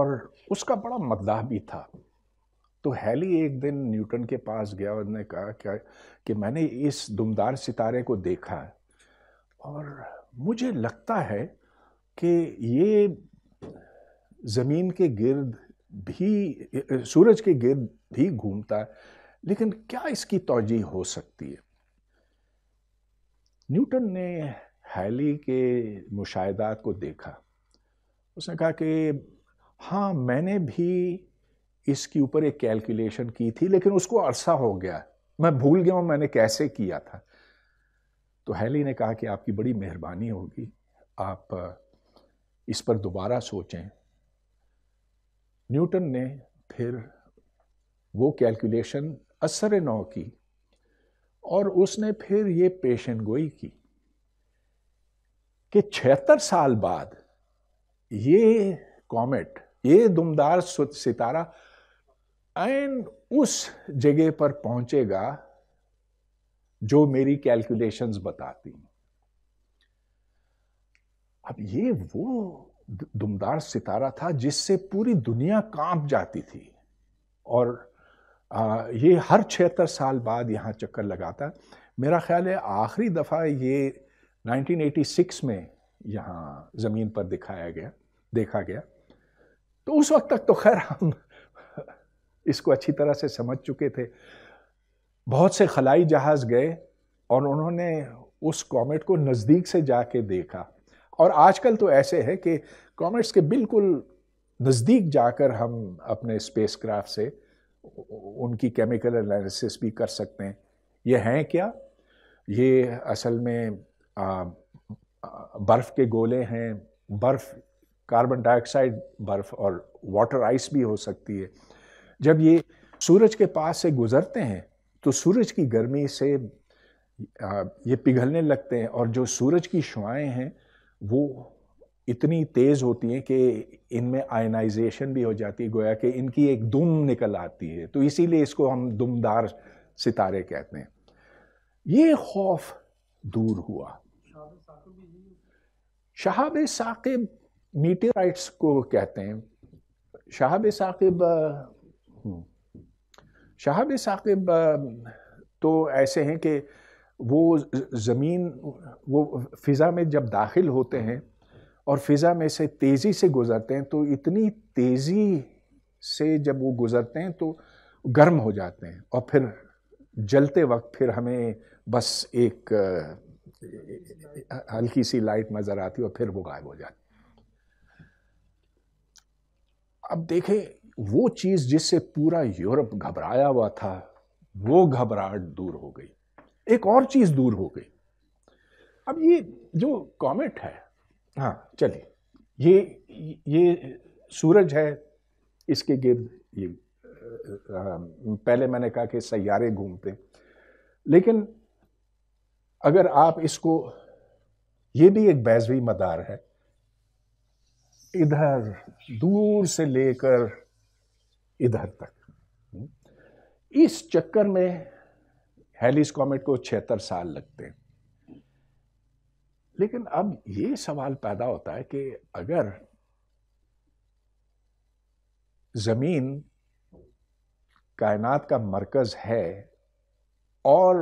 और उसका बड़ा मद्दाह भी था तो हैली एक दिन न्यूटन के पास गया और उसने कहा क्या कि मैंने इस दुमदार सितारे को देखा और मुझे लगता है कि ये ज़मीन के गिर्द भी सूरज के गिर्द भी घूमता है लेकिन क्या इसकी तोजी हो सकती है न्यूटन ने हैली के मुशाहदात को देखा उसने कहा कि हाँ मैंने भी इसके ऊपर एक कैलकुलेशन की थी लेकिन उसको अरसा हो गया मैं भूल गया हूँ मैंने कैसे किया था तो हैली ने कहा कि आपकी बड़ी मेहरबानी होगी आप इस पर दोबारा सोचें न्यूटन ने फिर वो कैलकुलेशन असर नौ की और उसने फिर ये पेशन गोई की कि छिहत्तर साल बाद ये कॉमेट ये दुमदार सितारा एन उस जगह पर पहुंचेगा जो मेरी कैलकुलेशंस बताती हैं अब ये वो दुमदार सितारा था जिससे पूरी दुनिया कांप जाती थी और ये हर छिहत्तर साल बाद यहाँ चक्कर लगाता मेरा ख्याल है आखिरी दफ़ा ये 1986 में यहाँ ज़मीन पर दिखाया गया देखा गया तो उस वक्त तक तो खैर हम इसको अच्छी तरह से समझ चुके थे बहुत से खलाई जहाज़ गए और उन्होंने उस कॉमेट को नज़दीक से जाके देखा और आजकल तो ऐसे है कि कॉमेट्स के बिल्कुल नज़दीक जाकर हम अपने स्पेस से उनकी केमिकल एनालिसिस भी कर सकते हैं ये हैं क्या ये असल में बर्फ़ के गोले हैं बर्फ़ कार्बन डाइऑक्साइड बर्फ़ और वाटर आइस भी हो सकती है जब ये सूरज के पास से गुज़रते हैं तो सूरज की गर्मी से ये पिघलने लगते हैं और जो सूरज की शुआएँ हैं वो इतनी तेज़ होती हैं कि इनमें आयनाइजेशन भी हो जाती है गोया कि इनकी एक दुम निकल आती है तो इसीलिए इसको हम दुमदार सितारे कहते हैं ये खौफ दूर हुआ शहाब साकिब मीटेराइट्स को कहते हैं शहाब साकिब हम्म, शहाब साकिब तो ऐसे हैं कि वो ज़मीन वो फ़िज़ा में जब दाखिल होते हैं और फ़िज़ा में से तेज़ी से गुज़रते हैं तो इतनी तेज़ी से जब वो गुज़रते हैं तो गर्म हो जाते हैं और फिर जलते वक्त फिर हमें बस एक हल्की सी लाइट नज़र आती और फिर वो गायब हो जाती अब देखें वो चीज़ जिससे पूरा यूरोप घबराया हुआ था वो घबराहट दूर हो गई एक और चीज दूर हो गई अब ये जो कॉमेट है हाँ चलिए ये ये सूरज है इसके गिर्द ये पहले मैंने कहा कि सैारे घूमते लेकिन अगर आप इसको ये भी एक बैजवी मदार है इधर दूर से लेकर इधर तक इस चक्कर में हेलिस कॉमेट को छिहत्तर साल लगते हैं लेकिन अब ये सवाल पैदा होता है कि अगर ज़मीन कायनात का मरकज़ है और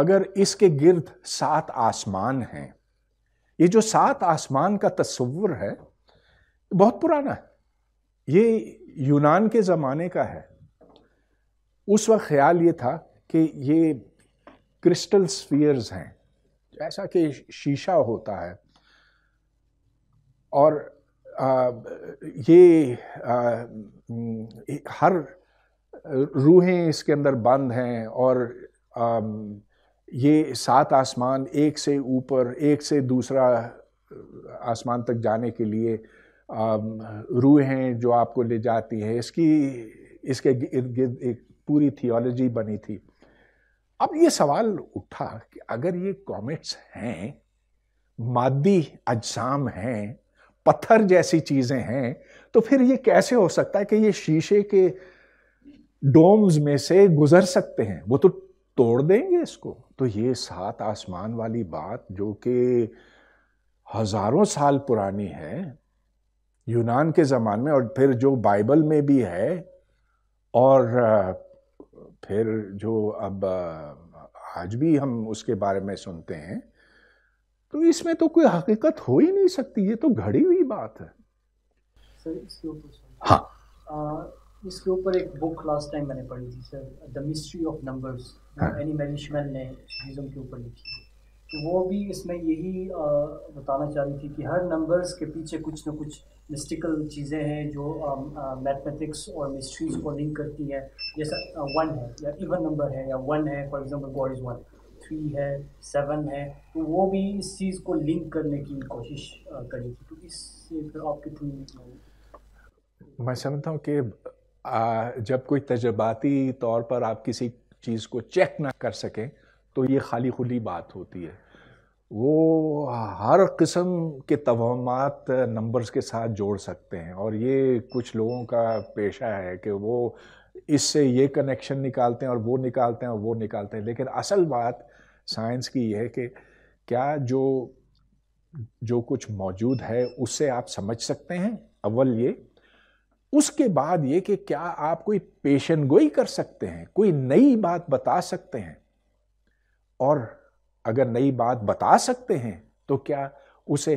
अगर इसके गिर्द सात आसमान हैं ये जो सात आसमान का तस्वुर है बहुत पुराना है ये यूनान के ज़माने का है उस वक्त ख्याल ये था कि ये क्रिस्टल स्फीयर्स हैं जैसा कि शीशा होता है और आ, ये आ, हर रूहें इसके अंदर बंद हैं और आ, ये सात आसमान एक से ऊपर एक से दूसरा आसमान तक जाने के लिए रूहें जो आपको ले जाती हैं इसकी इसके इर्द गिर्द एक पूरी थियोलॉजी बनी थी अब ये सवाल उठा कि अगर ये कॉमेट्स हैं मादी अजसाम हैं पत्थर जैसी चीज़ें हैं तो फिर ये कैसे हो सकता है कि ये शीशे के डोम्स में से गुजर सकते हैं वो तो तोड़ देंगे इसको तो ये सात आसमान वाली बात जो कि हजारों साल पुरानी है यूनान के ज़माने में और फिर जो बाइबल में भी है और फिर जो अब आज भी हम उसके बारे में सुनते हैं तो इसमें तो कोई हकीकत हो ही नहीं सकती ये तो घड़ी हुई बात है सर इसके ऊपर हाँ इसके ऊपर एक बुक लास्ट टाइम मैंने पढ़ी थी sir the mystery of numbers एनी मैनेजमेंट ने चीज़ों के ऊपर लिखी तो वो भी इसमें यही बताना चाह रही थी कि हर नंबर्स के पीछे कुछ ना कुछ मिस्टिकल चीज़ें हैं जो मैथमेटिक्स um, uh, और मिस्ट्रीज को लिंक करती है जैसा वन uh, है या इवन नंबर है या वन है for example God is one three है सेवन है तो वो भी इस चीज़ को लिंक करने की कोशिश थी uh, तो इससे फिर आप कितनी मैं समझता हूँ कि जब कोई तजर्बाती तौर पर आप किसी चीज़ को चेक ना कर सकें तो ये खाली खुली बात होती है वो हर किस्म के तोहमात नंबर्स के साथ जोड़ सकते हैं और ये कुछ लोगों का पेशा है कि वो इससे ये कनेक्शन निकालते हैं और वो निकालते हैं और वो निकालते हैं लेकिन असल बात साइंस की ये है कि क्या जो जो कुछ मौजूद है उससे आप समझ सकते हैं अव्वल ये उसके बाद ये कि क्या आप कोई पेशन गोई कर सकते हैं कोई नई बात बता सकते हैं और अगर नई बात बता सकते हैं तो क्या उसे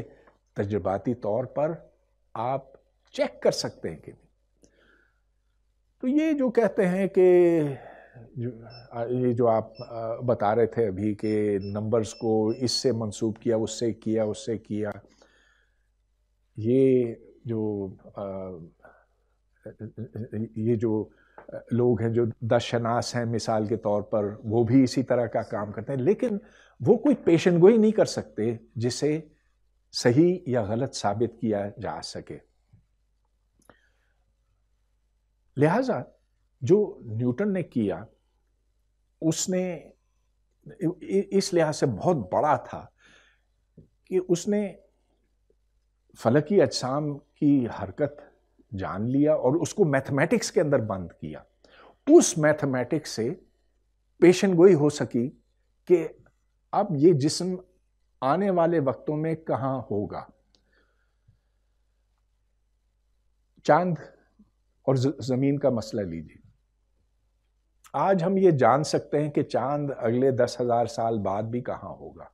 तजुर्बाती तौर पर आप चेक कर सकते हैं कि नहीं तो ये जो कहते हैं कि ये जो आप बता रहे थे अभी के नंबर्स को इससे मंसूब किया उससे किया उससे किया ये जो ये जो लोग हैं जो दशनास हैं मिसाल के तौर पर वो भी इसी तरह का काम करते हैं लेकिन वो कोई पेशन गोई नहीं कर सकते जिसे सही या गलत साबित किया जा सके लिहाजा जो न्यूटन ने किया उसने इस लिहाज से बहुत बड़ा था कि उसने फलकी अजसाम की हरकत जान लिया और उसको मैथमेटिक्स के अंदर बंद किया उस मैथमेटिक्स से पेशन गोई हो सकी कि अब ये जिस्म आने वाले वक्तों में कहा होगा चांद और ज़मीन का मसला लीजिए आज हम ये जान सकते हैं कि चांद अगले दस हज़ार साल बाद भी कहां होगा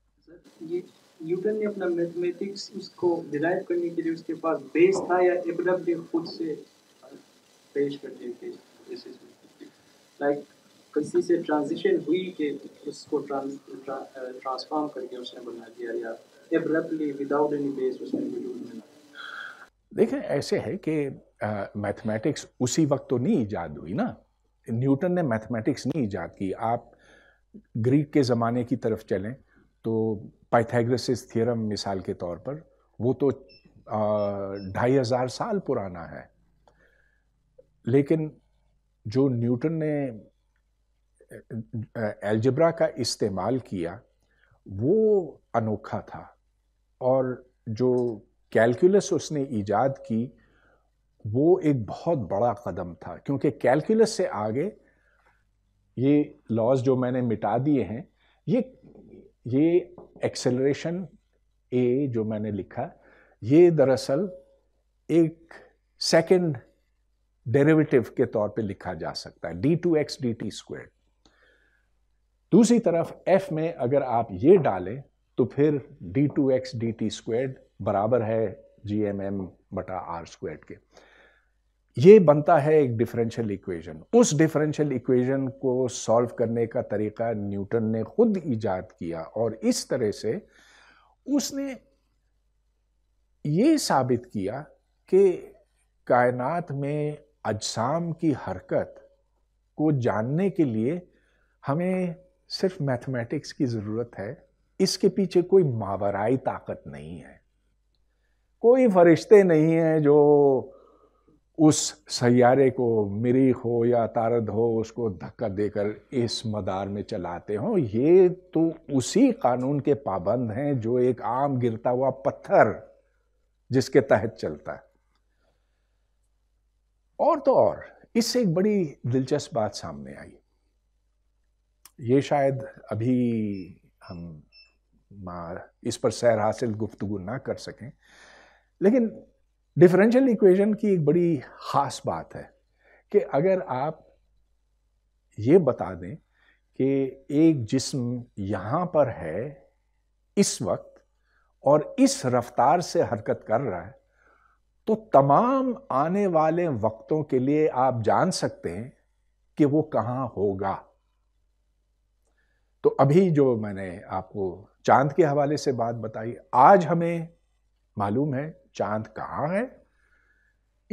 ये न्यूटन ने अपना मैथमेटिक्स उसको डिराइव करने के लिए उसके पास बेस था या एबडम ने खुद से पेश करते बेसिस लाइक किसी से ट्रांजिशन हुई कि उसको ट्रांसफॉर्म uh, करके उसने बना दिया या एब्रप्टली विदाउट एनी बेस उसने वजूद में देखें ऐसे है कि मैथमेटिक्स uh, उसी वक्त तो नहीं ईजाद हुई ना न्यूटन ने मैथमेटिक्स नहीं ईजाद की आप ग्रीक के ज़माने की तरफ चलें तो पाइथागोरस थ्योरम मिसाल के तौर पर वो तो ढाई हज़ार साल पुराना है लेकिन जो न्यूटन ने एल्जब्रा का इस्तेमाल किया वो अनोखा था और जो कैलकुलस उसने ईजाद की वो एक बहुत बड़ा कदम था क्योंकि कैलकुलस से आगे ये लॉज जो मैंने मिटा दिए हैं ये ये एक्सेलरेशन ए जो मैंने लिखा ये दरअसल एक सेकेंड डेरिवेटिव के तौर पे लिखा जा सकता है D two X D T squared दूसरी तरफ एफ में अगर आप ये डालें तो फिर D two X D T squared बराबर है जी एम एम बटा आर स्क्वेड के ये बनता है एक डिफरेंशियल इक्वेशन उस डिफरेंशियल इक्वेशन को सॉल्व करने का तरीका न्यूटन ने खुद ईजाद किया और इस तरह से उसने ये साबित किया कि कायनात में अजसाम की हरकत को जानने के लिए हमें सिर्फ मैथमेटिक्स की ज़रूरत है इसके पीछे कोई मावराई ताकत नहीं है कोई फरिश्ते नहीं हैं जो उस सैारे को मरीख हो या तारद हो उसको धक्का देकर इस मदार में चलाते हों ये तो उसी कानून के पाबंद हैं जो एक आम गिरता हुआ पत्थर जिसके तहत चलता है और तो और इससे एक बड़ी दिलचस्प बात सामने आई ये शायद अभी हम इस पर सैर हासिल गुफ्तगु ना कर सकें लेकिन डिफरेंशियल इक्वेशन की एक बड़ी ख़ास बात है कि अगर आप ये बता दें कि एक जिस्म यहाँ पर है इस वक्त और इस रफ्तार से हरकत कर रहा है तो तमाम आने वाले वक्तों के लिए आप जान सकते हैं कि वो कहाँ होगा तो अभी जो मैंने आपको चांद के हवाले से बात बताई आज हमें मालूम है चांद कहाँ है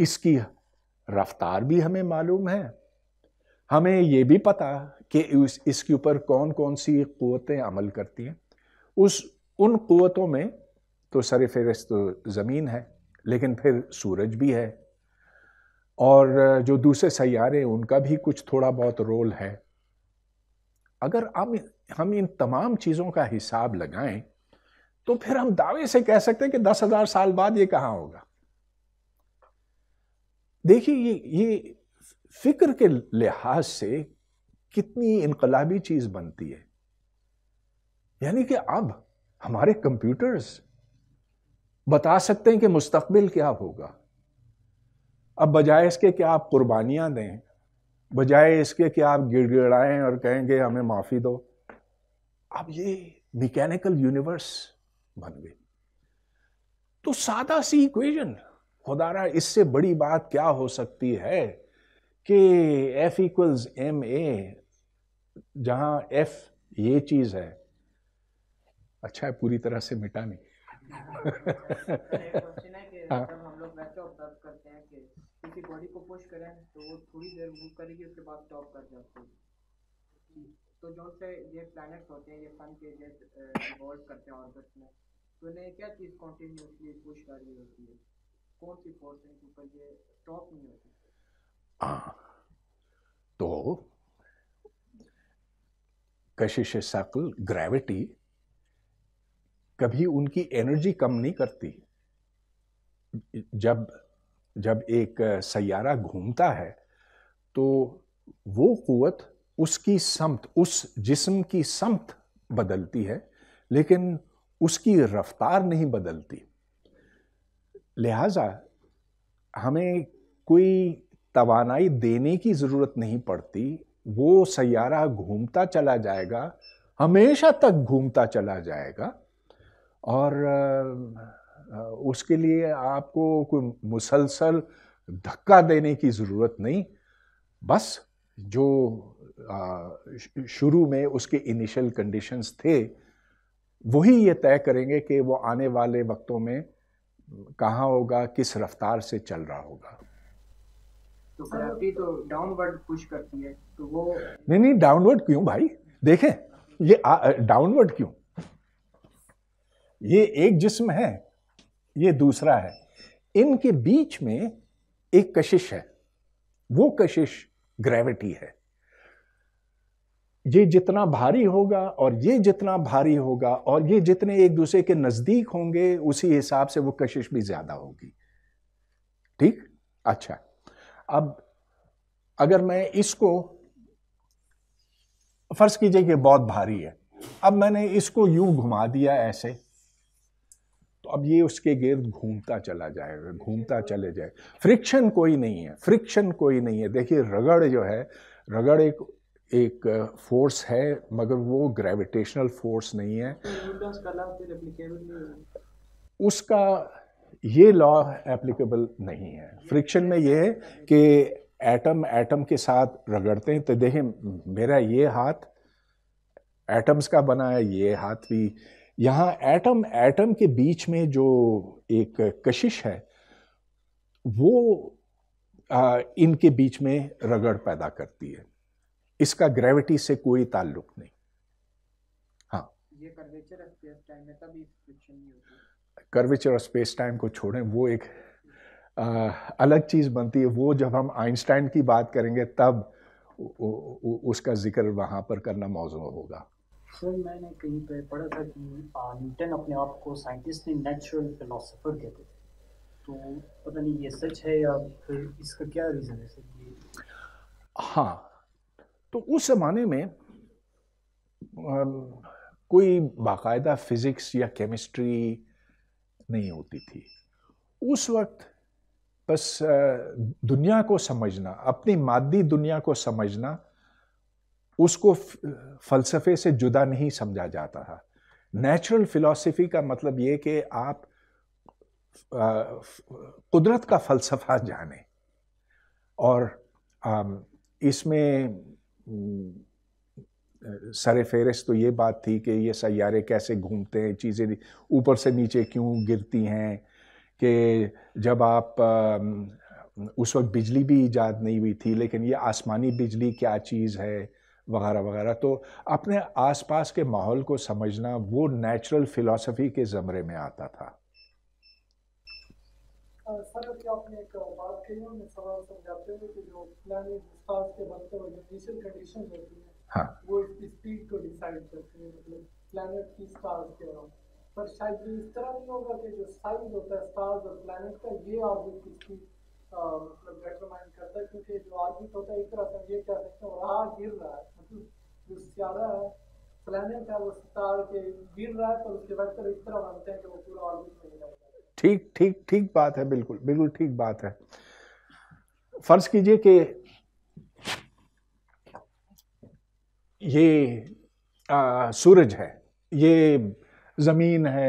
इसकी रफ्तार भी हमें मालूम है हमें ये भी पता कि इस, इसके ऊपर कौन कौन सी क़वतें अमल करती हैं उस उन क़वतों में तो सर फहरस्त तो ज़मीन है लेकिन फिर सूरज भी है और जो दूसरे सैारे उनका भी कुछ थोड़ा बहुत रोल है अगर हम हम इन तमाम चीज़ों का हिसाब लगाएं तो फिर हम दावे से कह सकते हैं कि दस हजार साल बाद ये कहां होगा देखिए ये ये फिक्र के लिहाज से कितनी इनकलाबी चीज़ बनती है यानी कि अब हमारे कंप्यूटर्स बता सकते हैं कि मुस्तकबिल क्या होगा अब बजाय इसके कि आप कुर्बानियां दें बजाय इसके कि आप गिड़गिड़ाएं और कहेंगे हमें माफ़ी दो अब ये मैकेनिकल यूनिवर्स बन गई तो सादा सी इक्वेशन खुदारा इससे बड़ी बात क्या हो सकती है कि एफ इक्वल्स एम ए जहां एफ ये चीज है अच्छा है पूरी तरह से मिटा नहीं हाँ। किसी बॉडी को पुश करें तो वो थोड़ी देर मूव करेगी उसके बाद स्टॉप कर जाती है तो जो से ये प्लैनेट्स होते हैं ये सन के जैसे रिवॉल्व करते हैं ऑर्बिट में तो इन्हें क्या चीज़ कॉन्टीन्यूसली पुश कर रही होती है कौन सी फोर्स इनके ऊपर ये स्टॉप नहीं होती तो कशिश सकल ग्रेविटी कभी उनकी एनर्जी कम नहीं करती जब जब एक सैारा घूमता है तो वो क़वत उसकी समत उस जिस्म की समत बदलती है लेकिन उसकी रफ्तार नहीं बदलती लिहाजा हमें कोई तवानाई देने की ज़रूरत नहीं पड़ती वो सैारा घूमता चला जाएगा हमेशा तक घूमता चला जाएगा और उसके लिए आपको कोई मुसलसल धक्का देने की ज़रूरत नहीं बस जो शुरू में उसके इनिशियल कंडीशंस थे वही ये तय करेंगे कि वो आने वाले वक्तों में कहाँ होगा किस रफ्तार से चल रहा होगा तो तो डाउनवर्ड पुश करती है तो वो नहीं नहीं डाउनवर्ड क्यों भाई देखें ये डाउनवर्ड क्यों ये एक जिस्म है ये दूसरा है इनके बीच में एक कशिश है वो कशिश ग्रेविटी है ये जितना भारी होगा और ये जितना भारी होगा और ये जितने एक दूसरे के नज़दीक होंगे उसी हिसाब से वो कशिश भी ज़्यादा होगी ठीक अच्छा अब अगर मैं इसको फ़र्ज़ कीजिए कि बहुत भारी है अब मैंने इसको यूं घुमा दिया ऐसे तो अब ये उसके गिर्द घूमता चला जाएगा घूमता चले जाए फ्रिक्शन कोई नहीं है फ्रिक्शन कोई नहीं है देखिए रगड़ जो है रगड़ एक एक फोर्स है मगर वो ग्रेविटेशनल तो तो फोर्स नहीं है उसका ये लॉ एप्लीकेबल नहीं है फ्रिक्शन में ये है कि एटम एटम के साथ रगड़ते हैं तो देखें मेरा ये हाथ एटम्स का बना है ये हाथ भी यहाँ एटम एटम के बीच में जो एक कशिश है वो आ, इनके बीच में रगड़ पैदा करती है इसका ग्रेविटी से कोई ताल्लुक नहीं हाँ ये कर्वेचर स्पेस टाइम में तभी फ्रिक्शन नहीं होता कर्वेचर और स्पेस टाइम को छोड़ें वो एक आ, अलग चीज़ बनती है वो जब हम आइंस्टाइन की बात करेंगे तब उ, उ, उ, उसका जिक्र वहां पर करना मौजूद होगा सर मैंने कहीं पे पढ़ा था कि न्यूटन अपने आप को साइंटिस्ट ने नेचुरल फिलोसोफर कहते थे तो पता नहीं ये सच है या फिर इसका क्या रीज़न है सर हाँ तो उस ज़माने में कोई बाकायदा फिज़िक्स या केमिस्ट्री नहीं होती थी उस वक्त बस दुनिया को समझना अपनी मादी दुनिया को समझना उसको फलसफे से जुदा नहीं समझा जाता था नेचुरल फिलॉसफी का मतलब ये कि आप कुदरत का फलसफा जाने और इसमें हम्म, सर फहरिस्त तो ये बात थी कि ये सैारे कैसे घूमते हैं चीज़ें ऊपर से नीचे क्यों गिरती हैं कि जब आप उस वक्त बिजली भी ईजाद नहीं हुई थी लेकिन ये आसमानी बिजली क्या चीज़ है वगैरह वगैरह तो अपने आसपास के माहौल को समझना वो नेचुरल फिलॉसफी के ज़मरे में आता था सर तो क्या आपने एक सवाल समझाते हैं कि जो पुराने उस्ताद के जो इनिशियल कंडीशन होती है हाँ. वो स्पीड को डिसाइड करती है मतलब की स्टार्स के अराउंड पर शायद ये इस तरह नहीं होगा कि जो साइज होता है स्टार्स और का ये ऑर्बिट किसकी मतलब डिटरमाइन करता है क्योंकि जो ऑर्बिट होता है एक तरह से ये कह सकते हैं रहा गिर रहा है मतलब जो सियारा है है वो स्टार के गिर रहा है उसके इस तरह बनते हैं कि वो पूरा ऑर्बिट में ठीक ठीक ठीक बात है बिल्कुल बिल्कुल ठीक बात है फर्ज कीजिए कि ये आ, सूरज है ये ज़मीन है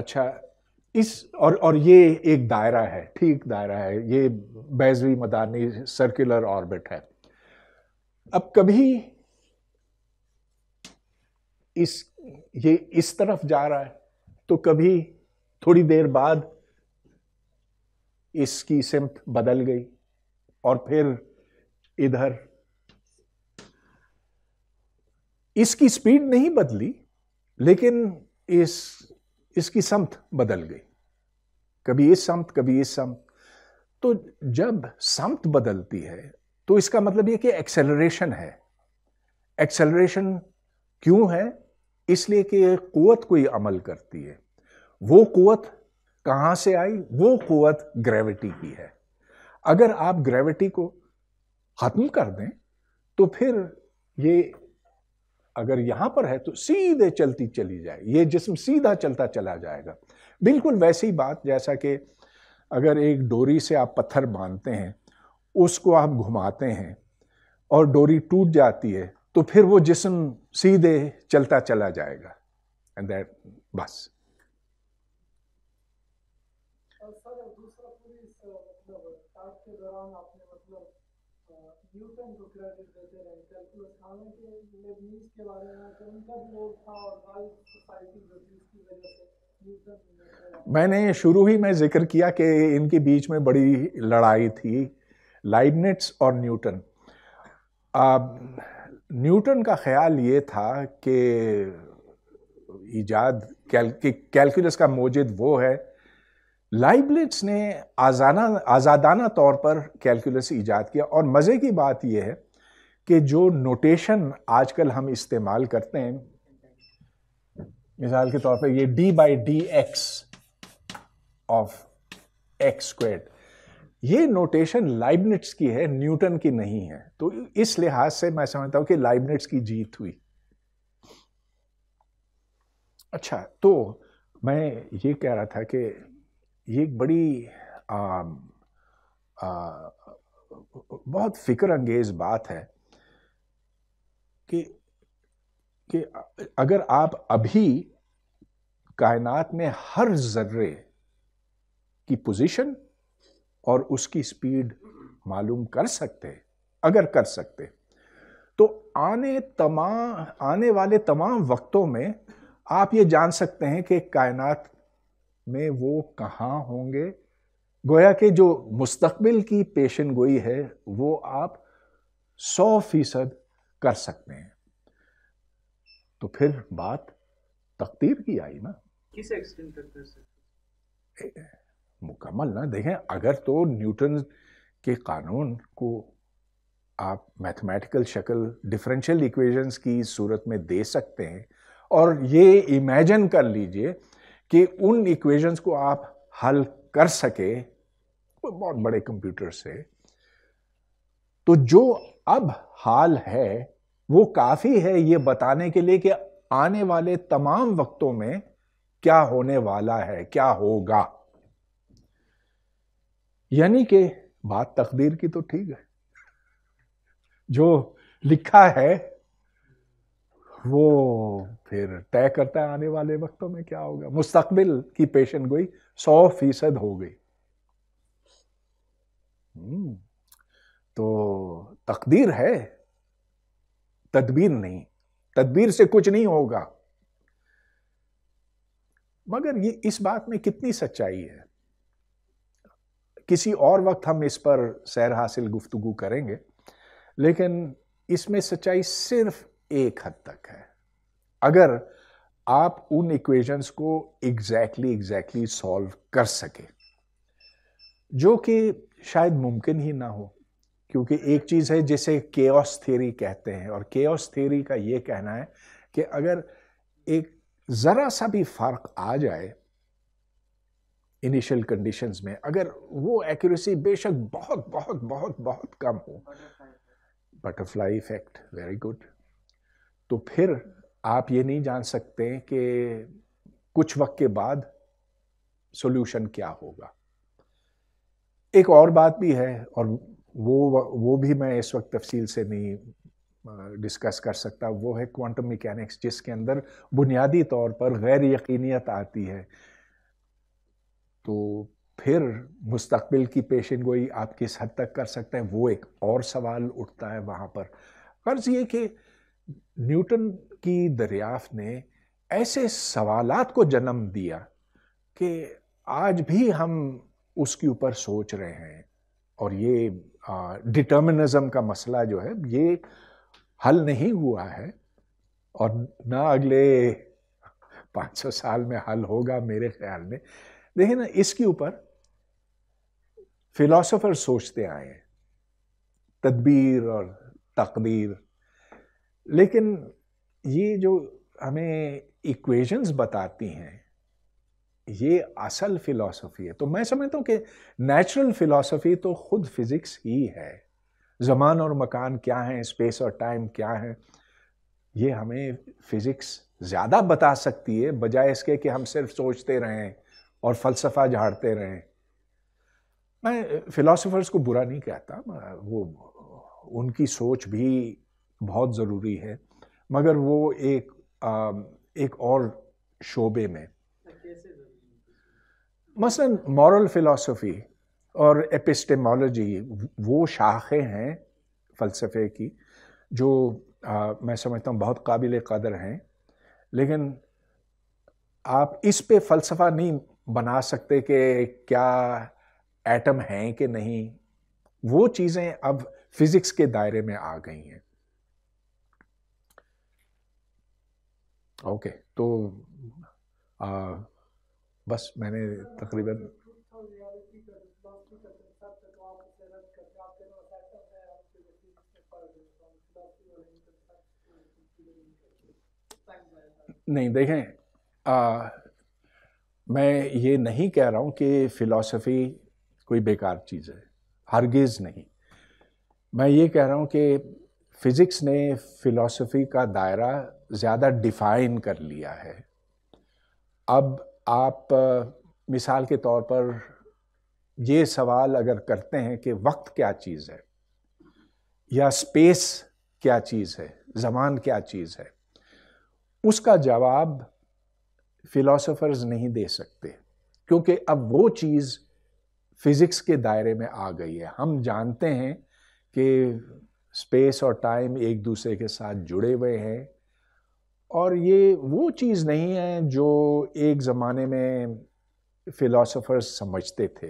अच्छा इस और और ये एक दायरा है ठीक दायरा है ये बैजवी मदानी सर्कुलर ऑर्बिट है अब कभी इस ये इस तरफ जा रहा है तो कभी थोड़ी देर बाद इसकी सिमत बदल गई और फिर इधर इसकी स्पीड नहीं बदली लेकिन इस इसकी समत बदल गई कभी इस समत कभी इस समत तो जब समत बदलती है तो इसका मतलब यह कि एक्सेलरेशन है एक्सेलरेशन क्यों है इसलिए कि कुत कोई अमल करती है वो कुत कहाँ से आई वो कुत ग्रेविटी की है अगर आप ग्रेविटी को खत्म कर दें तो फिर ये अगर यहां पर है तो सीधे चलती चली जाए ये जिसम सीधा चलता चला जाएगा बिल्कुल वैसी बात जैसा कि अगर एक डोरी से आप पत्थर बांधते हैं उसको आप घुमाते हैं और डोरी टूट जाती है तो फिर वो जिसम सीधे चलता चला जाएगा एंड दैट बस दौरान आपने मतलब न्यूटन को क्रेडिट देते रहे कैलकुलस हालांकि लेबनीज के बारे में तो उनका भी रोल था और वर्ल्ड सोसाइटी जो थी उसकी वजह से मैंने शुरू ही में जिक्र किया कि इनके बीच में बड़ी लड़ाई थी लाइबनिट्स और न्यूटन अब न्यूटन का ख्याल ये था कि ईजाद कैल कैलकुलस का मोजिद वो है लाइबलिट्स ने आजाना आज़ादाना तौर पर कैलकुलस ईजाद किया और मज़े की बात यह है कि जो नोटेशन आजकल हम इस्तेमाल करते हैं मिसाल के तौर पर ये d by D X of X squared ये नोटेशन लाइबनिट्स की है न्यूटन की नहीं है तो इस लिहाज से मैं समझता हूं कि लाइबनिट्स की जीत हुई अच्छा तो मैं ये कह रहा था कि ये एक बड़ी आ, आ, बहुत फिक्र अंगेज बात है कि कि अगर आप अभी कायनात में हर ज़र्रे की पोजीशन और उसकी स्पीड मालूम कर सकते अगर कर सकते तो आने तमाम आने वाले तमाम वक्तों में आप ये जान सकते हैं कि कायनात में वो कहाँ होंगे गोया के जो मुस्तबिल की पेशन गोई है वो आप सौ फीसद कर सकते हैं तो फिर बात तकदीर की आई ना किस एक्सटेंड तक कर सकते मुकम्मल ना देखें अगर तो न्यूटन के कानून को आप मैथमेटिकल शक्ल डिफरेंशियल इक्वेशंस की सूरत में दे सकते हैं और ये इमेजिन कर लीजिए कि उन इक्वेशंस को आप हल कर सके बहुत बड़े कंप्यूटर से तो जो अब हाल है वो काफी है ये बताने के लिए कि आने वाले तमाम वक्तों में क्या होने वाला है क्या होगा यानी कि बात तकदीर की तो ठीक है जो लिखा है वो फिर तय करता है आने वाले वक्तों में क्या होगा मुस्तकबिल की पेशन गोई सौ फीसद हो गई हम्म, तो तकदीर है तदबीर नहीं तदबीर से कुछ नहीं होगा मगर ये इस बात में कितनी सच्चाई है किसी और वक्त हम इस पर सैर हासिल गुफ्तगु करेंगे लेकिन इसमें सच्चाई सिर्फ एक हद तक है अगर आप उन इक्वेशंस को एग्जैक्टली एग्जैक्टली सॉल्व कर सके जो कि शायद मुमकिन ही ना हो क्योंकि एक चीज़ है जिसे केओस थ्योरी कहते हैं और केओस थ्योरी का यह कहना है कि अगर एक ज़रा सा भी फ़र्क आ जाए इनिशियल कंडीशंस में अगर वो एक्यूरेसी बेशक बहुत बहुत बहुत बहुत कम हो बटरफ्लाई इफेक्ट वेरी गुड तो फिर आप ये नहीं जान सकते कि कुछ वक्त के बाद सॉल्यूशन क्या होगा एक और बात भी है और वो वो भी मैं इस वक्त तफसील से नहीं डिस्कस कर सकता वो है क्वांटम मैकेनिक्स जिसके अंदर बुनियादी तौर पर गैर यकीनियत आती है तो फिर मुस्तबिल की पेशन गोई आप किस हद तक कर सकते हैं वो एक और सवाल उठता है वहाँ पर कर्ज ये कि न्यूटन की दरियाफ्त ने ऐसे सवालात को जन्म दिया कि आज भी हम उसके ऊपर सोच रहे हैं और ये डिटर्मिनिज्म का मसला जो है ये हल नहीं हुआ है और ना अगले 500 साल में हल होगा मेरे ख्याल में देखिए ना इसके ऊपर फिलोसोफर सोचते आए हैं तदबीर और तकदीर लेकिन ये जो हमें इक्वेशंस बताती हैं ये असल फिलॉसफी है तो मैं समझता हूँ कि नेचुरल फिलॉसफी तो खुद फिज़िक्स ही है ज़मान और मकान क्या है स्पेस और टाइम क्या है ये हमें फिज़िक्स ज़्यादा बता सकती है बजाय इसके कि हम सिर्फ सोचते रहें और फ़लसफ़ा झाड़ते रहें मैं फ़िलासफ़र्स को बुरा नहीं कहता वो उनकी सोच भी बहुत ज़रूरी है मगर वो एक आ, एक और शोबे में मसलन मॉरल फ़िलासफ़ी और एपिस्टेमोलॉजी वो शाखें हैं फ़लसफ़े की जो आ, मैं समझता हूँ बहुत काबिल कदर हैं लेकिन आप इस पे फ़लसफ़ा नहीं बना सकते कि क्या एटम हैं कि नहीं वो चीज़ें अब फिज़िक्स के दायरे में आ गई हैं ओके तो आ, बस मैंने तकरीबन नहीं देखें आ, मैं ये नहीं कह रहा हूँ कि फ़िलासफ़ी कोई बेकार चीज़ है हरगिज़ नहीं मैं ये कह रहा हूँ कि फ़िज़िक्स ने फिलॉसफी का दायरा ज़्यादा डिफाइन कर लिया है अब आप मिसाल के तौर पर ये सवाल अगर करते हैं कि वक्त क्या चीज़ है या स्पेस क्या चीज़ है जमान क्या चीज़ है उसका जवाब फिलोसोफर्स नहीं दे सकते क्योंकि अब वो चीज़ फिज़िक्स के दायरे में आ गई है हम जानते हैं कि स्पेस और टाइम एक दूसरे के साथ जुड़े हुए हैं और ये वो चीज़ नहीं है जो एक ज़माने में फ़िलासफ़र्स समझते थे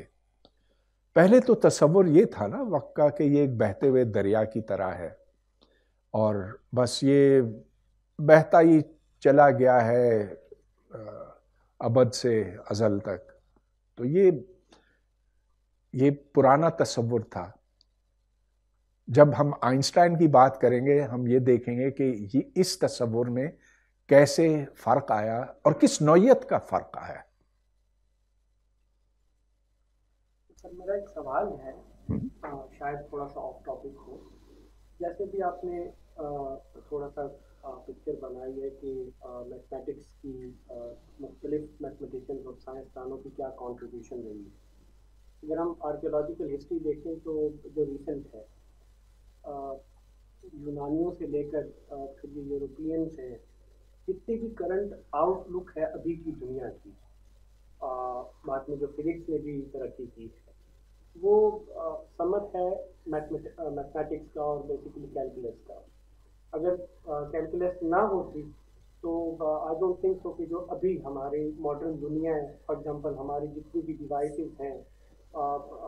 पहले तो तस्वुर ये था ना वक्का कि ये एक बहते हुए दरिया की तरह है और बस ये बहता ही चला गया है अबद से अज़ल तक तो ये ये पुराना तस्वुर था जब हम आइंस्टाइन की बात करेंगे हम ये देखेंगे कि ये इस तस्वुर में कैसे फर्क आया और किस नौयत का फर्क आया सर मेरा एक सवाल है आ, हम्म। शायद थोड़ा सा ऑफ टॉपिक हो जैसे भी आपने थोड़ा सा पिक्चर बनाई है कि मैथमेटिक्स की मुख्तलिफ मैथमेटिशियन और साइंसदानों की क्या कॉन्ट्रीब्यूशन रही है अगर हम आर्कियोलॉजिकल हिस्ट्री देखें तो जो रिसेंट है यूनानियों से लेकर फिर जो यूरोपियंस हैं जितनी भी करंट आउटलुक है अभी की दुनिया की बाद में जो फिजिक्स ने भी तरक्की की वो समत है मैथमेटिक्स का और बेसिकली कैलकुलस का अगर कैलकुलस ना होती तो आई डोंट थिंक सो कि जो अभी हमारे मॉडर्न दुनिया है फॉर एग्जांपल हमारी जितनी भी डिवाइसेस हैं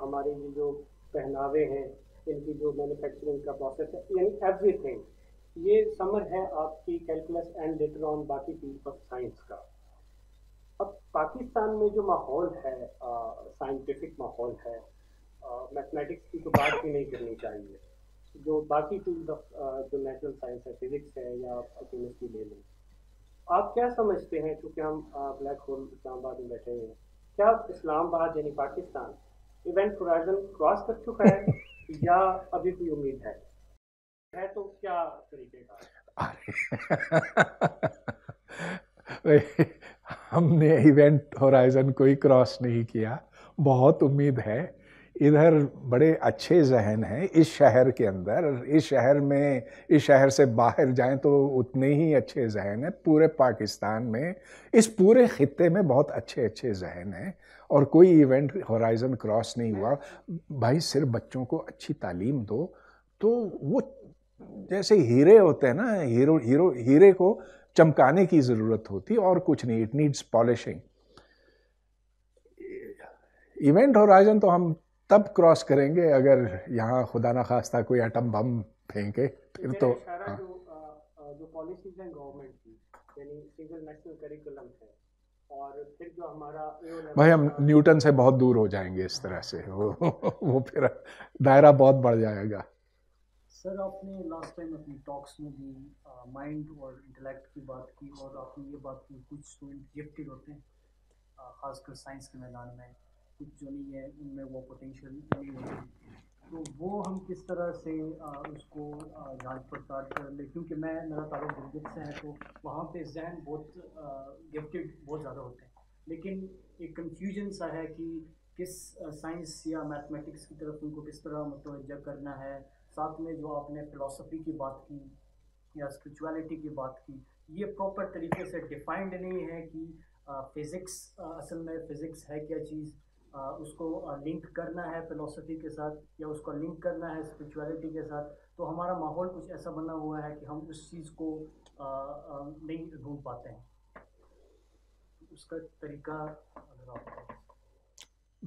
हमारे ये जो पहनावे हैं इनकी जो मैन्युफैक्चरिंग का प्रोसेस है यानी एवरीथिंग ये समर है आपकी कैलकुलस एंड लेटर ऑन बाकी फील्ड ऑफ साइंस का अब पाकिस्तान में जो माहौल है साइंटिफिक माहौल है मैथमेटिक्स की तो बात भी नहीं करनी चाहिए जो बाकी फील्ड ऑफ जो नेचुरल साइंस है फिजिक्स है या आप केमिस्ट्री ले लें आप क्या समझते हैं क्योंकि हम ब्लैक होल इस्लामाबाद में बैठे हुए हैं क्या इस्लामाबाद यानी पाकिस्तान इवेंट होराइजन क्रॉस कर चुका है या अभी भी उम्मीद है है तो क्या तरीके का हमने इवेंट होराइजन कोई क्रॉस नहीं किया बहुत उम्मीद है इधर बड़े अच्छे जहन हैं इस शहर के अंदर इस शहर में इस शहर से बाहर जाएं तो उतने ही अच्छे जहन हैं पूरे पाकिस्तान में इस पूरे ख़त्े में बहुत अच्छे अच्छे जहन हैं और कोई इवेंट होराइज़न क्रॉस नहीं हुआ भाई सिर्फ बच्चों को अच्छी तालीम दो तो वो जैसे हीरे होते हैं ना हीरो हीरो हीरे को चमकाने की ज़रूरत होती और कुछ नहीं इट नीड्स पॉलिशिंग इवेंट राजन तो हम तब क्रॉस करेंगे अगर यहाँ खुदा ना खास्ता कोई एटम बम फेंके फिर तो हाँ। जो पॉलिसीज हैं गवर्नमेंट की यानी सिंगल नेशनल करिकुलम है और फिर जो हमारा भाई हम न्यूटन से बहुत दूर हो जाएंगे इस तरह से वो वो फिर दायरा बहुत बढ़ जाएगा सर आपने लास्ट टाइम अपनी टॉक्स में भी माइंड uh, और इंटेलेक्ट की बात की और आपने ये बात की कुछ स्टूडेंट गिफ्टेड होते हैं uh, ख़ासकर साइंस के मैदान में कुछ जो नहीं है उनमें वो पोटेंशियल नहीं होती तो वो हम किस तरह से आ, uh, उसको जांच पड़ताल कर ले क्योंकि मैं मेरा तार गुरगित से है तो वहाँ पे जहन बहुत गिफ्टेड बहुत ज़्यादा होते हैं लेकिन एक कन्फ्यूजन सा है कि किस साइंस या मैथमेटिक्स की तरफ उनको किस तरह मुतवजह मतलब करना है साथ में जो आपने फिलोसफी की बात की या स्पिरिचुअलिटी की बात की ये प्रॉपर तरीके से डिफाइंड नहीं है कि फिज़िक्स असल में फ़िज़िक्स है क्या चीज़ आ, उसको लिंक करना है फिलोसफी के साथ या उसको लिंक करना है स्पिरिचुअलिटी के साथ तो हमारा माहौल कुछ ऐसा बना हुआ है कि हम उस चीज़ को आ, आ, नहीं ढूंढ पाते हैं उसका तरीका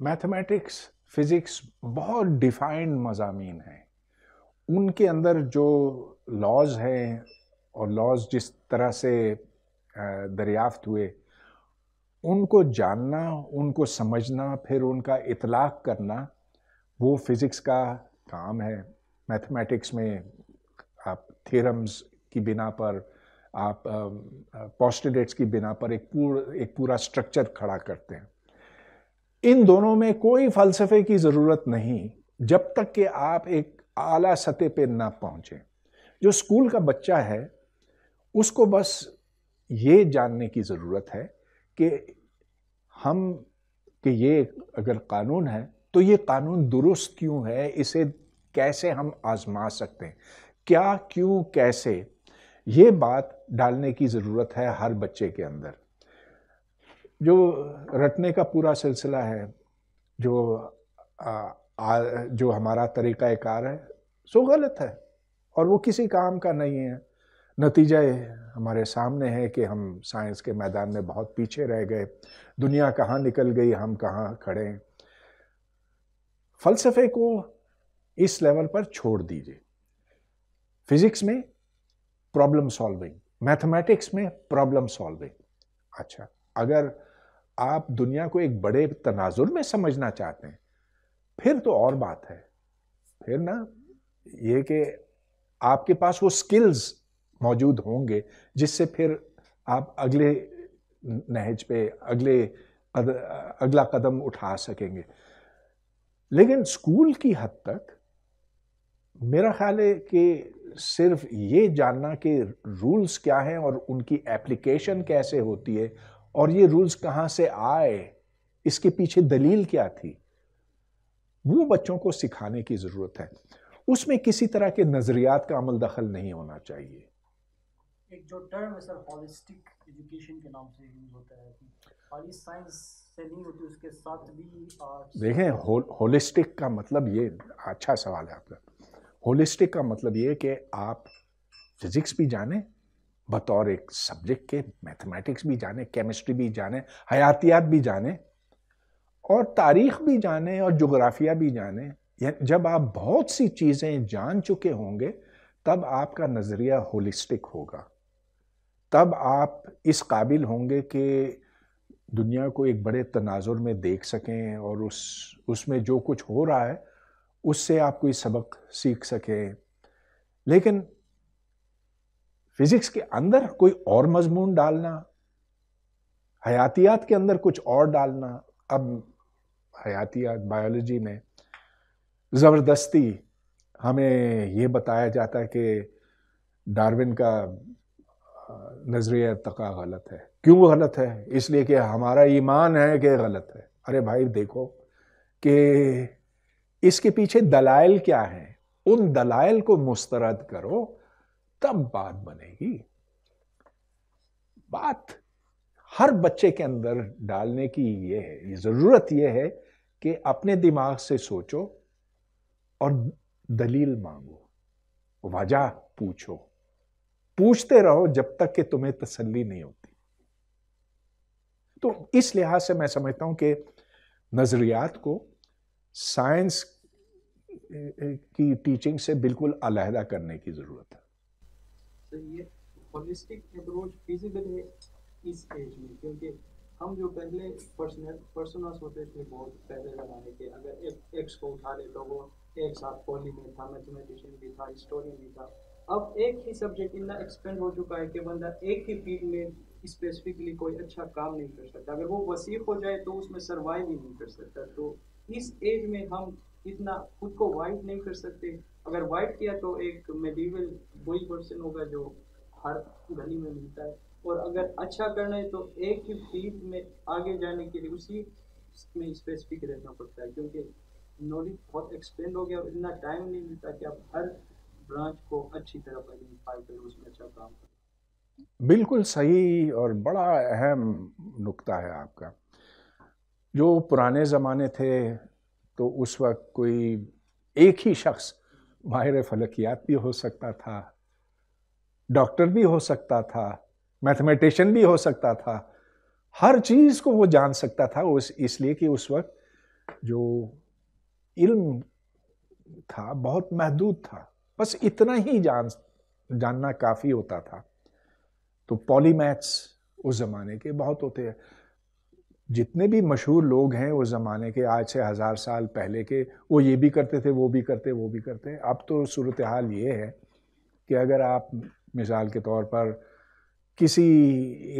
मैथमेटिक्स फिज़िक्स बहुत डिफाइंड मजामी हैं उनके अंदर जो लॉज हैं और लॉज जिस तरह से दरियाफ्त हुए उनको जानना उनको समझना फिर उनका इतलाक़ करना वो फिज़िक्स का काम है मैथमेटिक्स में आप थ्योरम्स की बिना पर आप पॉस्टिडेट्स की बिना पर एक पूर एक पूरा स्ट्रक्चर खड़ा करते हैं इन दोनों में कोई फ़लसफ़े की ज़रूरत नहीं जब तक कि आप एक आला सतह पे ना पहुंचे जो स्कूल का बच्चा है उसको बस ये जानने की ज़रूरत है कि हम कि ये अगर कानून है तो ये कानून दुरुस्त क्यों है इसे कैसे हम आजमा सकते हैं क्या क्यों कैसे ये बात डालने की ज़रूरत है हर बच्चे के अंदर जो रटने का पूरा सिलसिला है जो जो हमारा तरीका कार है सो गलत है और वो किसी काम का नहीं है नतीजा हमारे सामने है कि हम साइंस के मैदान में बहुत पीछे रह गए दुनिया कहाँ निकल गई हम कहाँ खड़े हैं फलसफे को इस लेवल पर छोड़ दीजिए फिजिक्स में प्रॉब्लम सॉल्विंग मैथमेटिक्स में प्रॉब्लम सॉल्विंग अच्छा अगर आप दुनिया को एक बड़े तनाजुर में समझना चाहते हैं फिर तो और बात है फिर ना ये कि आपके पास वो स्किल्स मौजूद होंगे जिससे फिर आप अगले नहज पे अगले अद, अगला कदम उठा सकेंगे लेकिन स्कूल की हद तक मेरा ख्याल है कि सिर्फ ये जानना कि रूल्स क्या हैं और उनकी एप्लीकेशन कैसे होती है और ये रूल्स कहाँ से आए इसके पीछे दलील क्या थी वो बच्चों को सिखाने की ज़रूरत है उसमें किसी तरह के नज़रियात का अमल दखल नहीं होना चाहिए एक जो टर्म है सर हॉलिस्टिक एजुकेशन के नाम से यूज होता है खाली साइंस से नहीं होती उसके साथ भी आर्ट्स देखें होलिस्टिक का मतलब ये अच्छा सवाल है आपका होलिस्टिक का मतलब ये कि आप फिज़िक्स भी जाने बतौर एक सब्जेक्ट के मैथमेटिक्स भी जाने केमिस्ट्री भी जाने हयातियात भी जाने और तारीख भी जाने और जोग्राफिया भी जाने जब आप बहुत सी चीज़ें जान चुके होंगे तब आपका नज़रिया होलिस्टिक होगा तब आप इस काबिल होंगे कि दुनिया को एक बड़े तनाजुर में देख सकें और उस उसमें जो कुछ हो रहा है उससे आप कोई सबक सीख सकें लेकिन फिज़िक्स के अंदर कोई और मजमून डालना हयातियात के अंदर कुछ और डालना अब हयातियात बायोलॉजी में ज़बरदस्ती हमें ये बताया जाता है कि डार्विन का नज़रिया तका गलत है क्यों गलत है इसलिए कि हमारा ईमान है कि गलत है अरे भाई देखो कि इसके पीछे दलाइल क्या हैं उन दलाइल को मुस्तरद करो तब बात बनेगी बात हर बच्चे के अंदर डालने की ये है ज़रूरत ये है कि अपने दिमाग से सोचो और दलील मांगो वजह पूछो पूछते रहो जब तक कि तुम्हें तसल्ली नहीं होती तो इस लिहाज से मैं समझता हूं कि नज़रियात को साइंस की टीचिंग से बिल्कुल अलहदा करने की ज़रूरत है तो ये होलिस्टिक अप्रोच फिजिबल है इस एज में क्योंकि हम जो पहले पर्सनल पर्सोना सोचे थे बहुत पहले लगाने के अगर एक एक्स को उठा ले तो वो एक साथ पॉली में था मैथमेटिशियन भी था हिस्टोरियन भी था अब एक ही सब्जेक्ट इतना एक्सपेंड हो चुका है कि बंदा एक ही फील्ड में स्पेसिफिकली कोई अच्छा काम नहीं कर सकता अगर वो वसीफ हो जाए तो उसमें सर्वाइव ही नहीं कर सकता तो इस एज में हम इतना खुद को वाइट नहीं कर सकते अगर वाइट किया तो एक मेडिवल वही पर्सन होगा जो हर गली में मिलता है और अगर अच्छा करना है तो एक ही फील्ड में आगे जाने के लिए उसी में स्पेसिफिक रहना पड़ता है क्योंकि नॉलेज बहुत एक्सपेंड हो गया और इतना टाइम नहीं मिलता कि आप हर ब्रांच को अच्छी तरह आइडेंटिफाई करें उसमें अच्छा काम करें बिल्कुल सही और बड़ा अहम नुक्ता है आपका जो पुराने ज़माने थे तो उस वक्त कोई एक ही शख्स माहिर फलकियात भी हो सकता था डॉक्टर भी हो सकता था मैथमेटिशियन भी हो सकता था हर चीज़ को वो जान सकता था उस इसलिए कि उस वक्त जो इल्म था बहुत महदूद था बस इतना ही जान जानना काफ़ी होता था तो पॉलीमैथ्स उस ज़माने के बहुत होते हैं जितने भी मशहूर लोग हैं उस ज़माने के आज से हज़ार साल पहले के वो ये भी करते थे वो भी करते वो भी करते अब तो सूरत हाल ये है कि अगर आप मिसाल के तौर पर किसी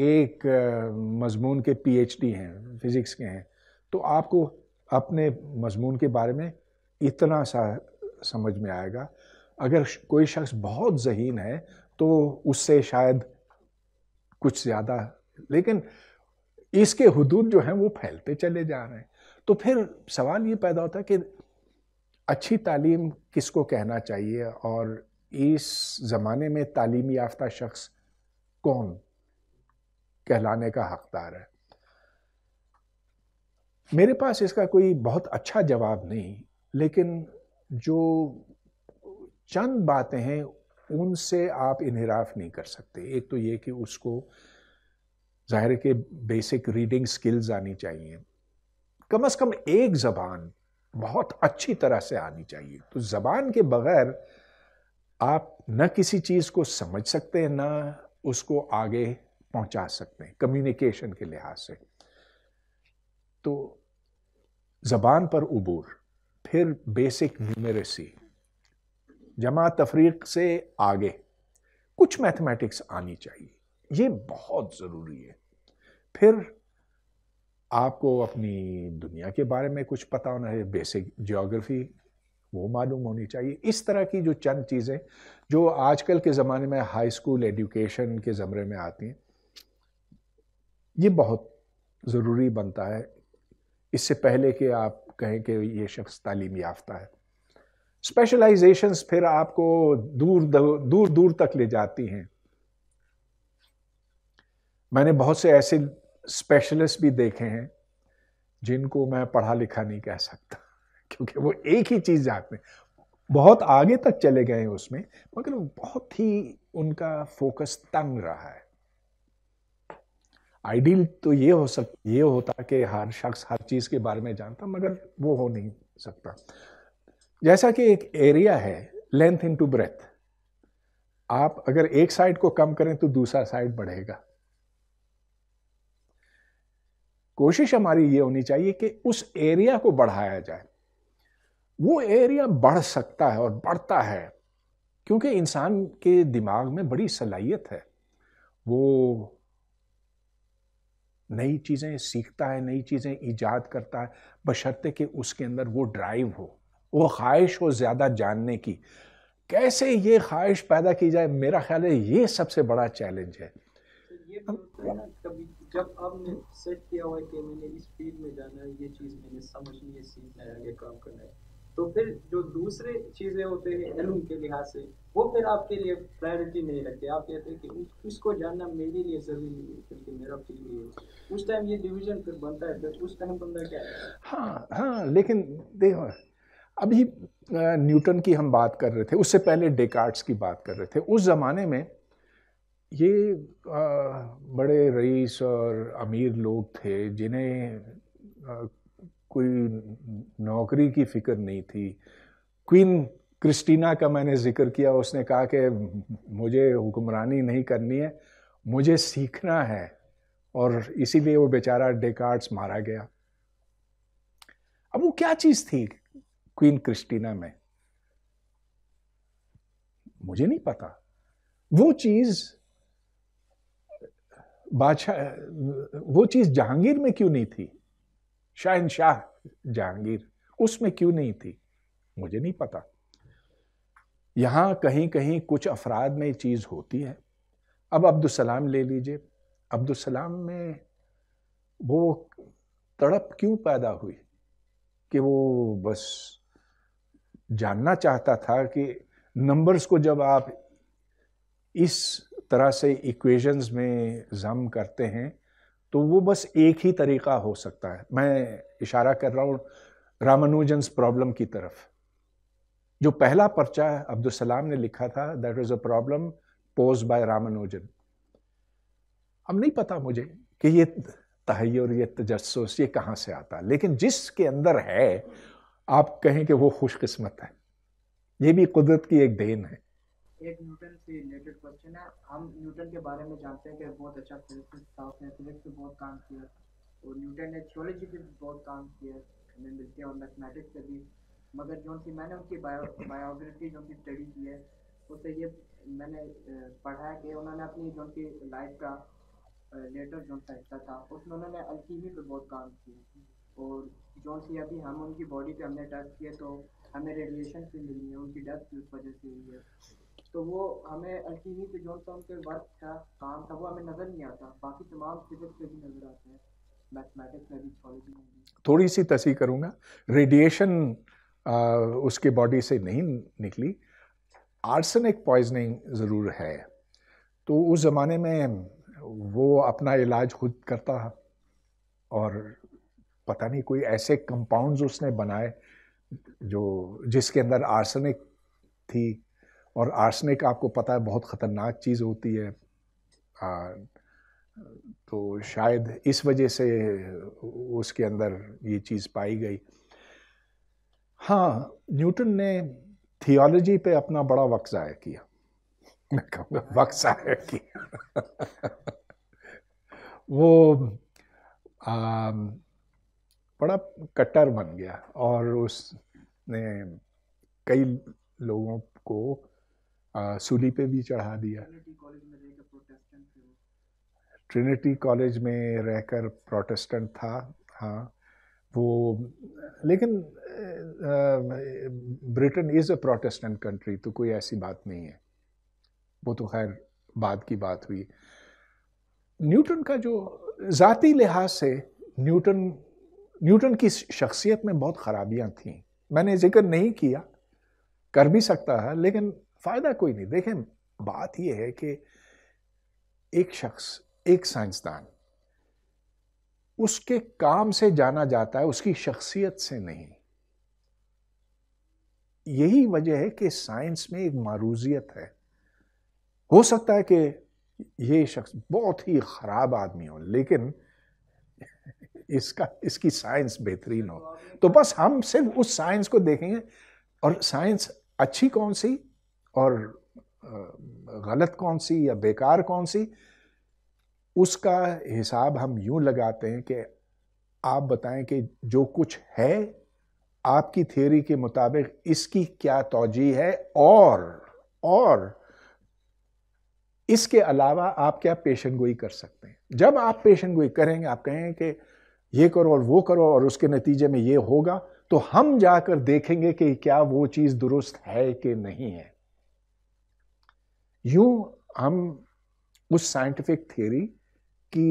एक मजमून के पीएचडी हैं फिज़िक्स के हैं तो आपको अपने मजमून के बारे में इतना सा समझ में आएगा अगर कोई शख्स बहुत जहीन है तो उससे शायद कुछ ज़्यादा लेकिन इसके हदूद जो हैं वो फैलते चले जा रहे हैं तो फिर सवाल ये पैदा होता है कि अच्छी तालीम किसको कहना चाहिए और इस ज़माने में तालीम याफ्ता शख्स कौन कहलाने का हकदार है मेरे पास इसका कोई बहुत अच्छा जवाब नहीं लेकिन जो चंद बातें हैं उनसे आप इनहराफ नहीं कर सकते एक तो ये कि उसको ज़ाहिर के बेसिक रीडिंग स्किल्स आनी चाहिए कम अज़ कम एक ज़बान बहुत अच्छी तरह से आनी चाहिए तो ज़बान के बगैर आप न किसी चीज़ को समझ सकते हैं ना उसको आगे पहुंचा सकते हैं कम्युनिकेशन के लिहाज से तो ज़बान पर उबूर फिर बेसिक न्यूमेरेसी जमा तफरीक से आगे कुछ मैथमेटिक्स आनी चाहिए ये बहुत ज़रूरी है फिर आपको अपनी दुनिया के बारे में कुछ पता होना है बेसिक जियोग्राफी वो मालूम होनी चाहिए इस तरह की जो चंद चीज़ें जो आजकल के ज़माने में हाई स्कूल एजुकेशन के ज़मरे में आती हैं ये बहुत ज़रूरी बनता है इससे पहले कि आप कहें कि ये शख्स तालीम याफ्ता है स्पेशलाइजेशन फिर आपको दूर दूर दूर तक ले जाती हैं मैंने बहुत से ऐसे स्पेशलिस्ट भी देखे हैं जिनको मैं पढ़ा लिखा नहीं कह सकता क्योंकि वो एक ही चीज़ जानते हैं बहुत आगे तक चले गए उसमें मगर बहुत ही उनका फोकस तंग रहा है आइडियल तो ये हो सक ये होता कि हर शख्स हर चीज़ के बारे में जानता मगर वो हो नहीं सकता जैसा कि एक एरिया है लेंथ इन टू ब्रेथ आप अगर एक साइड को कम करें तो दूसरा साइड बढ़ेगा कोशिश हमारी ये होनी चाहिए कि उस एरिया को बढ़ाया जाए वो एरिया बढ़ सकता है और बढ़ता है क्योंकि इंसान के दिमाग में बड़ी सलाहियत है वो नई चीज़ें सीखता है नई चीज़ें ईजाद करता है बशर्ते कि उसके अंदर वो ड्राइव हो वो ख्वाहिश हो ज़्यादा जानने की कैसे ये ख्वाहिश पैदा की जाए मेरा ख्याल है ये सबसे बड़ा चैलेंज है तो ये तो है तो फिर जो दूसरे चीज़ें होते हैं एलूम के लिहाज से वो फिर आपके लिए प्रायोरिटी नहीं रखते आप कहते हैं कि उसको जानना मेरे लिए ज़रूरी है क्योंकि मेरा फील ये उस टाइम ये डिवीजन फिर बनता है फिर उस टाइम बंदा क्या है हाँ हाँ लेकिन देखो अभी न्यूटन की हम बात कर रहे थे उससे पहले डेकार्ड्स की बात कर रहे थे उस ज़माने में ये आ, बड़े रईस और अमीर लोग थे जिन्हें कोई नौकरी की फिक्र नहीं थी क्वीन क्रिस्टीना का मैंने जिक्र किया उसने कहा कि मुझे हुक्मरानी नहीं करनी है मुझे सीखना है और इसीलिए वो बेचारा डेकार्ड्स मारा गया अब वो क्या चीज़ थी क्वीन क्रिस्टीना में मुझे नहीं पता वो चीज़ बादशाह वो चीज़ जहांगीर में क्यों नहीं थी शाहनशाह जहांगीर उसमें क्यों नहीं थी मुझे नहीं पता यहाँ कहीं कहीं कुछ अफराद में चीज़ होती है अब अब्दुल सलाम ले लीजिए सलाम में वो तड़प क्यों पैदा हुई कि वो बस जानना चाहता था कि नंबर्स को जब आप इस तरह से इक्वेशंस में जम करते हैं तो वो बस एक ही तरीका हो सकता है मैं इशारा कर रहा हूँ रामानुजन प्रॉब्लम की तरफ जो पहला पर्चा अब्दुल सलाम ने लिखा था that is a problem posed by Ramanujan अब नहीं पता मुझे कि ये तहयर ये तजस्स ये कहाँ से आता लेकिन जिसके अंदर है आप कहें कि वो खुशकस्मत है ये भी कुदरत की एक देन है एक न्यूटन से रिलेटेड क्वेश्चन है हम न्यूटन के बारे में जानते हैं कि बहुत अच्छा फिजिक्स था उसने फिजिक्स पे बहुत काम किया और न्यूटन ने थियोलॉजी पे बहुत काम किया हमें मिलते हैं और मैथमेटिक्स पे भी मगर जो उनकी मैंने उनकी बायो बायोग्राफी जो उनकी स्टडी की है उससे ये मैंने पढ़ा है कि उन्होंने अपनी जो कि लाइफ का लेटर जो उनका हिस्सा था उसमें उन्होंने अल्कीमी पर बहुत काम किया और जो सी अभी हम उनकी बॉडी पे हमने टेस्ट किए तो हमें रेडिएशन से मिली है उनकी डेथ की उस वजह से हुई है तो वो हमें अल्टीमी पे जॉन टॉम के वर्क का काम था वो हमें नज़र नहीं आता बाकी तमाम फिजिक्स पे भी नज़र आता है मैथमेटिक्स में भी जोलॉजी में थोड़ी सी तसी करूँगा रेडिएशन उसके बॉडी से नहीं निकली आर्सनिक पॉइजनिंग ज़रूर है तो उस ज़माने में वो अपना इलाज खुद करता और पता नहीं कोई ऐसे कंपाउंड्स उसने बनाए जो जिसके अंदर आर्सनिक थी और आर्सनिक आपको पता है बहुत ख़तरनाक चीज़ होती है आ, तो शायद इस वजह से उसके अंदर ये चीज़ पाई गई हाँ न्यूटन ने थियोलॉजी पे अपना बड़ा वक्त ज़ाया किया मैं कहूँगा वक्त ज़ाया किया वो आ, बड़ा कट्टर बन गया और उसने कई लोगों को सूली पे भी चढ़ा दिया ट्रिनिटी कॉलेज में रहकर प्रोटेस्टेंट था हाँ वो लेकिन Britain is a protestant country तो कोई ऐसी बात नहीं है वो तो खैर बाद की बात हुई न्यूटन का जो ज़ाती लिहाज से न्यूटन न्यूटन की शख्सियत में बहुत ख़राबियाँ थीं मैंने जिक्र नहीं किया कर भी सकता है लेकिन फ़ायदा कोई नहीं देखें बात यह है कि एक शख्स एक साइंसदान उसके काम से जाना जाता है उसकी शख्सियत से नहीं यही वजह है कि साइंस में एक मारूजियत है हो सकता है कि ये शख्स बहुत ही ख़राब आदमी हो लेकिन इसका इसकी साइंस बेहतरीन हो तो बस हम सिर्फ उस साइंस को देखेंगे और साइंस अच्छी कौन सी और गलत कौन सी या बेकार कौन सी उसका हिसाब हम यूं लगाते हैं कि आप बताएं कि जो कुछ है आपकी थ्योरी के मुताबिक इसकी क्या तोजी है और और इसके अलावा आप क्या पेशन गोई कर सकते हैं जब आप पेशन गोई करेंगे आप कहें कि ये करो और वो करो और उसके नतीजे में ये होगा तो हम जाकर देखेंगे कि क्या वो चीज़ दुरुस्त है कि नहीं है यूं हम उस साइंटिफिक थ्योरी की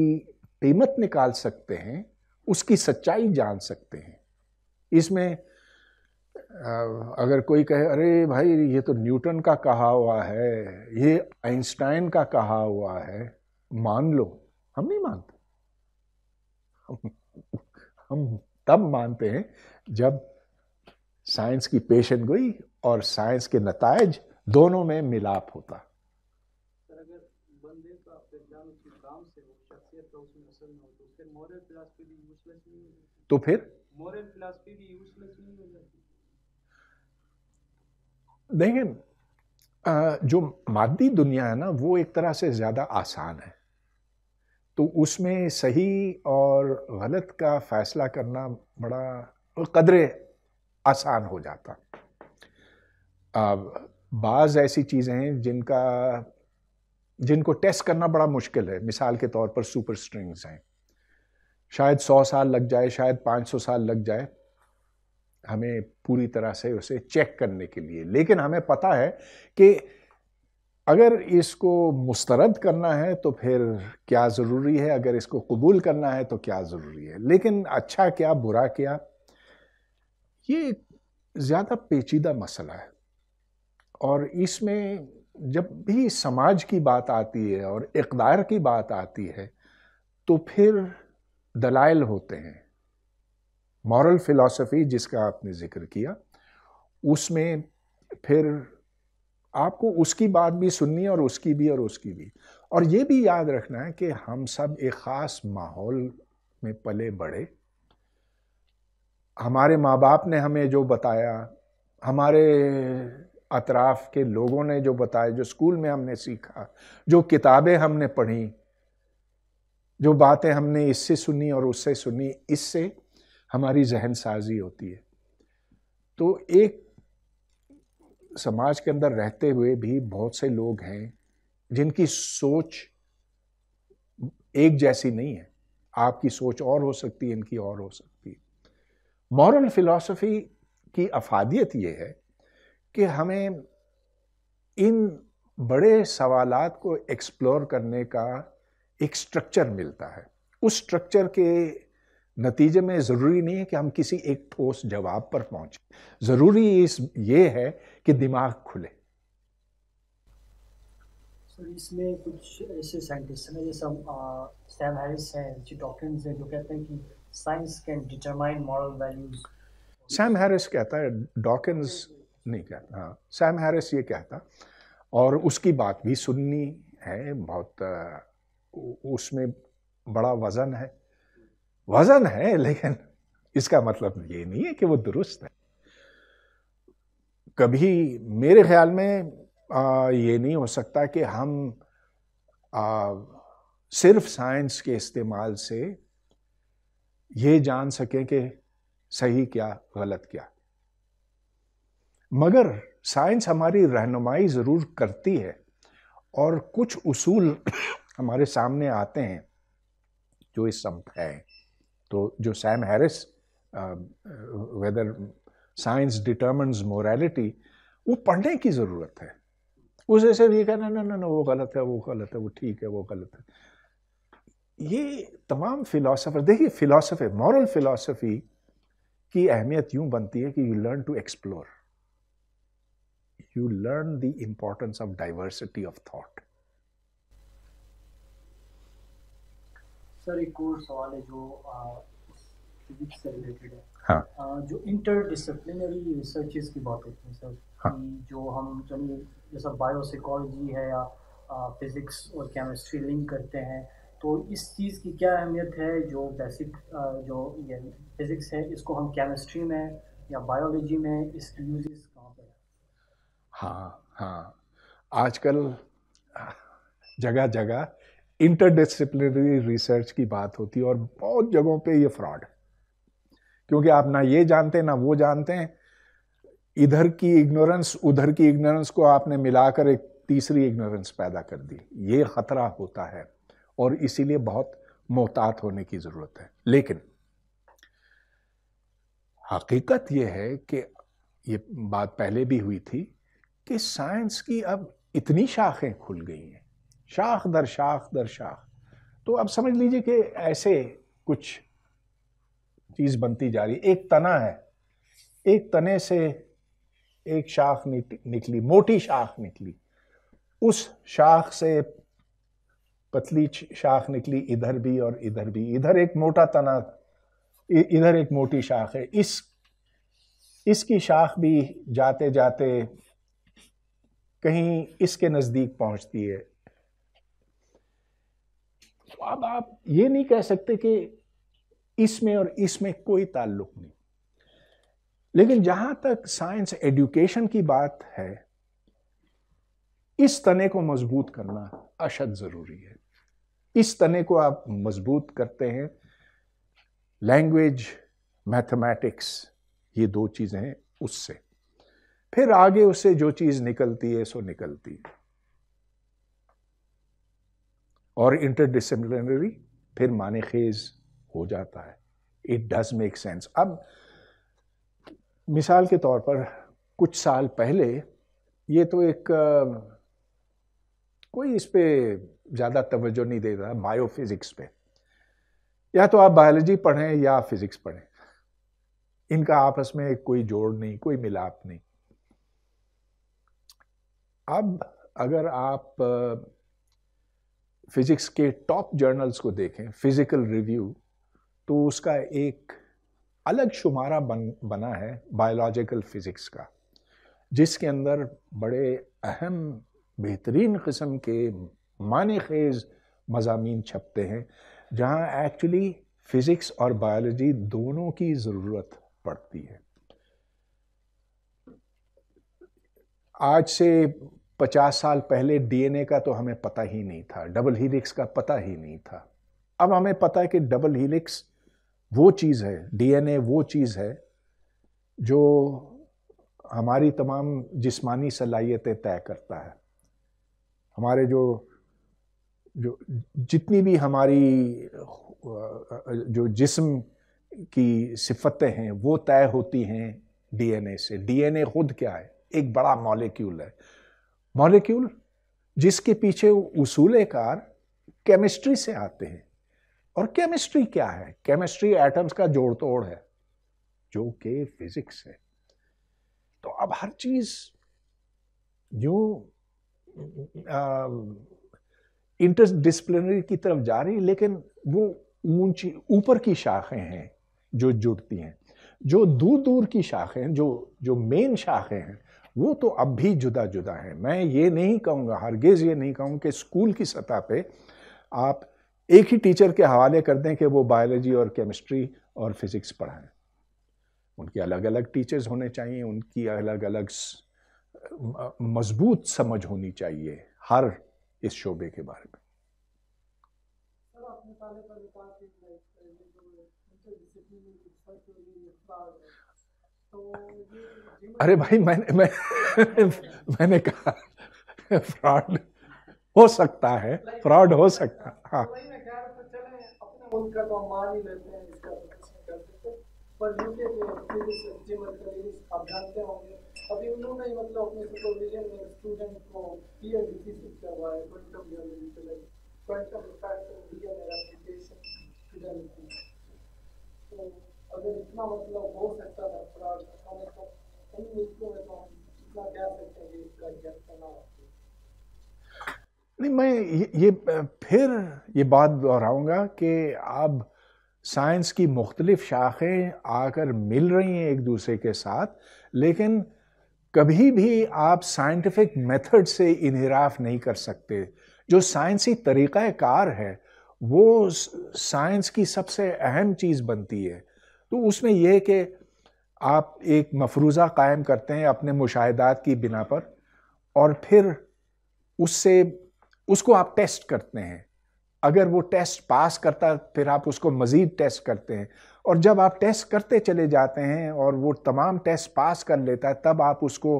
कीमत निकाल सकते हैं उसकी सच्चाई जान सकते हैं इसमें अगर कोई कहे अरे भाई ये तो न्यूटन का कहा हुआ है ये आइंस्टाइन का कहा हुआ है मान लो हम नहीं मानते हम, तब मानते हैं जब साइंस की पेशन गोई और साइंस के नतज दोनों में मिलाप होता तो फिर मॉरल फिलॉसफी भी यूजलेस नहीं हो जाती देखें जो मादी दुनिया है ना वो एक तरह से ज़्यादा आसान है तो उसमें सही और गलत का फैसला करना बड़ा कदरे आसान हो जाता अब बाज़ ऐसी चीज़ें हैं जिनका जिनको टेस्ट करना बड़ा मुश्किल है मिसाल के तौर पर सुपर स्ट्रिंग्स हैं शायद सौ साल लग जाए शायद पाँच सौ साल लग जाए हमें पूरी तरह से उसे चेक करने के लिए लेकिन हमें पता है कि अगर इसको मुस्तरद करना है तो फिर क्या ज़रूरी है अगर इसको कबूल करना है तो क्या ज़रूरी है लेकिन अच्छा क्या बुरा क्या ये ज़्यादा पेचीदा मसला है और इसमें जब भी समाज की बात आती है और इकदार की बात आती है तो फिर दलाइल होते हैं मॉरल फिलॉसफी जिसका आपने जिक्र किया उसमें फिर आपको उसकी बात भी सुननी है और उसकी भी और उसकी भी और ये भी याद रखना है कि हम सब एक ख़ास माहौल में पले बढ़े हमारे माँ बाप ने हमें जो बताया हमारे अतराफ के लोगों ने जो बताया जो स्कूल में हमने सीखा जो किताबें हमने पढ़ी जो बातें हमने इससे सुनी और उससे सुनी इससे हमारी जहन साजी होती है तो एक समाज के अंदर रहते हुए भी बहुत से लोग हैं जिनकी सोच एक जैसी नहीं है आपकी सोच और हो सकती है इनकी और हो सकती है मॉरल फिलॉसफी की अफादियत यह है कि हमें इन बड़े सवालात को एक्सप्लोर करने का एक स्ट्रक्चर मिलता है उस स्ट्रक्चर के नतीजे में ज़रूरी नहीं है कि हम किसी एक ठोस जवाब पर पहुंचे ज़रूरी इस ये है कि दिमाग खुले सर इसमें कुछ ऐसे साइंटिस्ट हैं जैसे सैम हैरिस हैं जी डॉकिंस हैं जो कहते हैं कि science can determine moral values Sam Harris कहता है डॉकिंस नहीं कहता हाँ सैम हैरिस ये कहता और उसकी बात भी सुननी है बहुत उसमें बड़ा वज़न है वज़न है लेकिन इसका मतलब ये नहीं है कि वो दुरुस्त है कभी मेरे ख्याल में आ, ये नहीं हो सकता कि हम आ, सिर्फ साइंस के इस्तेमाल से ये जान सकें कि सही क्या गलत क्या मगर साइंस हमारी रहनुमाई ज़रूर करती है और कुछ उसूल हमारे सामने आते हैं जो इस सम है तो जो Sam Harris whether science determines morality वो पढ़ने की ज़रूरत है उसे सिर्फ भी कहना ना ना ना वो गलत है वो गलत है वो ठीक है वो गलत है ये तमाम फिलासफर देखिए फ़िलासफे मॉरल फिलासफी की अहमियत यूँ बनती है कि you learn to explore you learn the importance of diversity of thought. Sir एक और सवाल है जो फिजिक्स से रिलेटेड है हाँ. आ, जो इंटरडिसिप्लिनरी रिसर्चेस की बात होती है सर हाँ. जो हम चलिए जैसा बायोसाइकोलॉजी है या फिजिक्स और केमिस्ट्री लिंक करते हैं तो इस चीज़ की क्या अहमियत है जो बेसिक जो ये फिजिक्स है इसको हम केमिस्ट्री में या बायोलॉजी में इस यूज हाँ हाँ आजकल जगह जगह इंटरडिसिप्लिनरी रिसर्च की बात होती है और बहुत जगहों पे ये फ्रॉड है क्योंकि आप ना ये जानते ना वो जानते हैं इधर की इग्नोरेंस उधर की इग्नोरेंस को आपने मिलाकर एक तीसरी इग्नोरेंस पैदा कर दी ये खतरा होता है और इसीलिए बहुत मोहतात होने की ज़रूरत है लेकिन हकीकत यह है कि ये बात पहले भी हुई थी कि साइंस की अब इतनी शाखें खुल गई हैं शाख दर शाख दर शाख तो अब समझ लीजिए कि ऐसे कुछ चीज़ बनती जा रही एक तना है एक तने से एक शाख निकली मोटी शाख निकली उस शाख से पतली शाख निकली इधर भी और इधर भी इधर एक मोटा तना इधर एक मोटी शाख है इस इसकी शाख भी जाते जाते कहीं इसके नज़दीक पहुंचती है तो अब आप ये नहीं कह सकते कि इसमें और इसमें कोई ताल्लुक नहीं लेकिन जहां तक साइंस एडुकेशन की बात है इस तने को मजबूत करना अशद ज़रूरी है इस तने को आप मजबूत करते हैं लैंग्वेज मैथमेटिक्स ये दो चीज़ें हैं उससे फिर आगे उससे जो चीज निकलती है सो निकलती है और इंटरडिसिप्लिनरी फिर माने खेज हो जाता है इट डज मेक सेंस अब मिसाल के तौर पर कुछ साल पहले ये तो एक कोई इस पर ज़्यादा तवज्जो नहीं दे रहा बायोफिज़िक्स पे या तो आप बायोलॉजी पढ़ें या फिज़िक्स पढ़ें इनका आपस में कोई जोड़ नहीं कोई मिलाप नहीं अब अगर आप फिज़िक्स के टॉप जर्नल्स को देखें फिज़िकल रिव्यू तो उसका एक अलग शुमारा बन बना है बायोलॉजिकल फ़िज़िक्स का जिसके अंदर बड़े अहम बेहतरीन कस्म के मान खेज़ मजामी छपते हैं जहाँ एक्चुअली फ़िज़िक्स और बायोलॉजी दोनों की ज़रूरत पड़ती है आज से पचास साल पहले डीएनए का तो हमें पता ही नहीं था डबल हीलिक्स का पता ही नहीं था अब हमें पता है कि डबल हीलिक्स वो चीज़ है डीएनए वो चीज़ है जो हमारी तमाम जिस्मानी सलाहियतें तय करता है हमारे जो जो जितनी भी हमारी जो जिस्म की सिफतें हैं वो तय होती हैं डीएनए से डीएनए खुद क्या है एक बड़ा मॉलिक्यूल है मॉलिक्यूल जिसके पीछे उसूले कार केमिस्ट्री से आते हैं और केमिस्ट्री क्या है केमिस्ट्री एटम्स का जोड़ तोड़ है जो कि फिजिक्स है तो अब हर चीज जो इंटर डिसिप्लिनरी की तरफ जा रही लेकिन वो ऊंची ऊपर की शाखें हैं जो जुड़ती हैं जो दूर दूर की शाखें जो जो मेन शाखें हैं वो तो अब भी जुदा जुदा है मैं ये नहीं कहूँगा हरगेज़ ये नहीं कहूँ कि स्कूल की सतह पे आप एक ही टीचर के हवाले कर दें कि वो बायोलॉजी और केमिस्ट्री और फिज़िक्स पढ़ाएं उनके अलग अलग टीचर्स होने चाहिए उनकी अलग अलग मजबूत समझ होनी चाहिए हर इस शोबे के बारे में अरे भाई मैंने मैं, मैंने कहा फ्रॉड हो सकता है फ्रॉड हो सकता हाँ तो तो अभी उन्होंने मतलब अपने में स्टूडेंट को क्वांटम क्वांटम स्टूडेंट को तो अगर इतना मतलब हो सकता था फ्रॉड कम अज कम कम उसको तो हम इतना कह सकते हैं इसका गैप करना नहीं मैं ये, ये फिर ये बात दोहराऊंगा कि अब साइंस की मुख्तलिफ शाखें आकर मिल रही हैं एक दूसरे के साथ लेकिन कभी भी आप साइंटिफिक मेथड से इनहराफ नहीं कर सकते जो साइंसी तरीक़ाकार है वो साइंस की सबसे अहम चीज़ बनती है तो उसमें यह है कि आप एक मफरूज़ा कायम करते हैं अपने मुशाहदात की बिना पर और फिर उससे उसको आप टेस्ट करते हैं अगर वो टेस्ट पास करता फिर आप उसको मज़ीद टेस्ट करते हैं और जब आप टेस्ट करते चले जाते हैं और वो तमाम टेस्ट पास कर लेता है तब आप उसको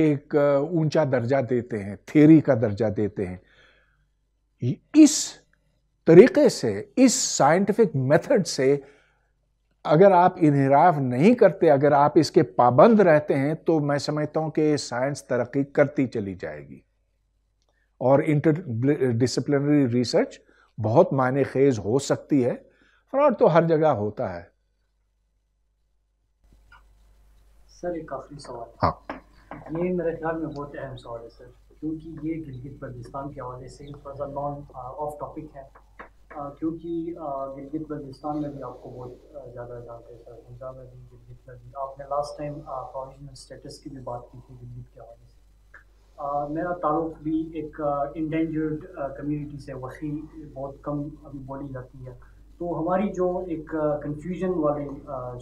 एक ऊंचा दर्जा देते हैं थेरी का दर्जा देते हैं इस तरीके से इस साइंटिफिक मेथड से अगर आप इनहराफ नहीं करते अगर आप इसके पाबंद रहते हैं तो मैं समझता हूं कि साइंस तरक्की करती चली जाएगी और इंटर डिसिप्लिनरी रिसर्च बहुत मायने खेज हो सकती है फ्रॉड तो हर जगह होता है सर एक काफ़ी सवाल हाँ ये मेरे ख्याल में बहुत अहम सवाल है सर क्योंकि ये गिलगित बल्तिस्तान के हवाले से थोड़ा सा नॉन ऑफ टॉपिक है क्योंकि गिलगित बल्तिस्तान में भी आपको बहुत ज़्यादा डाउट है सर गुजरा में भी गिलगित में भी आपने लास्ट टाइम प्रोविजनल स्टेटस की भी बात की थी गिलगित के हवाले से मेरा ताल्लुक भी एक इंडेंजर्ड कम्युनिटी से वही बहुत कम अभी बोली जाती है तो हमारी जो एक कंफ्यूजन वाली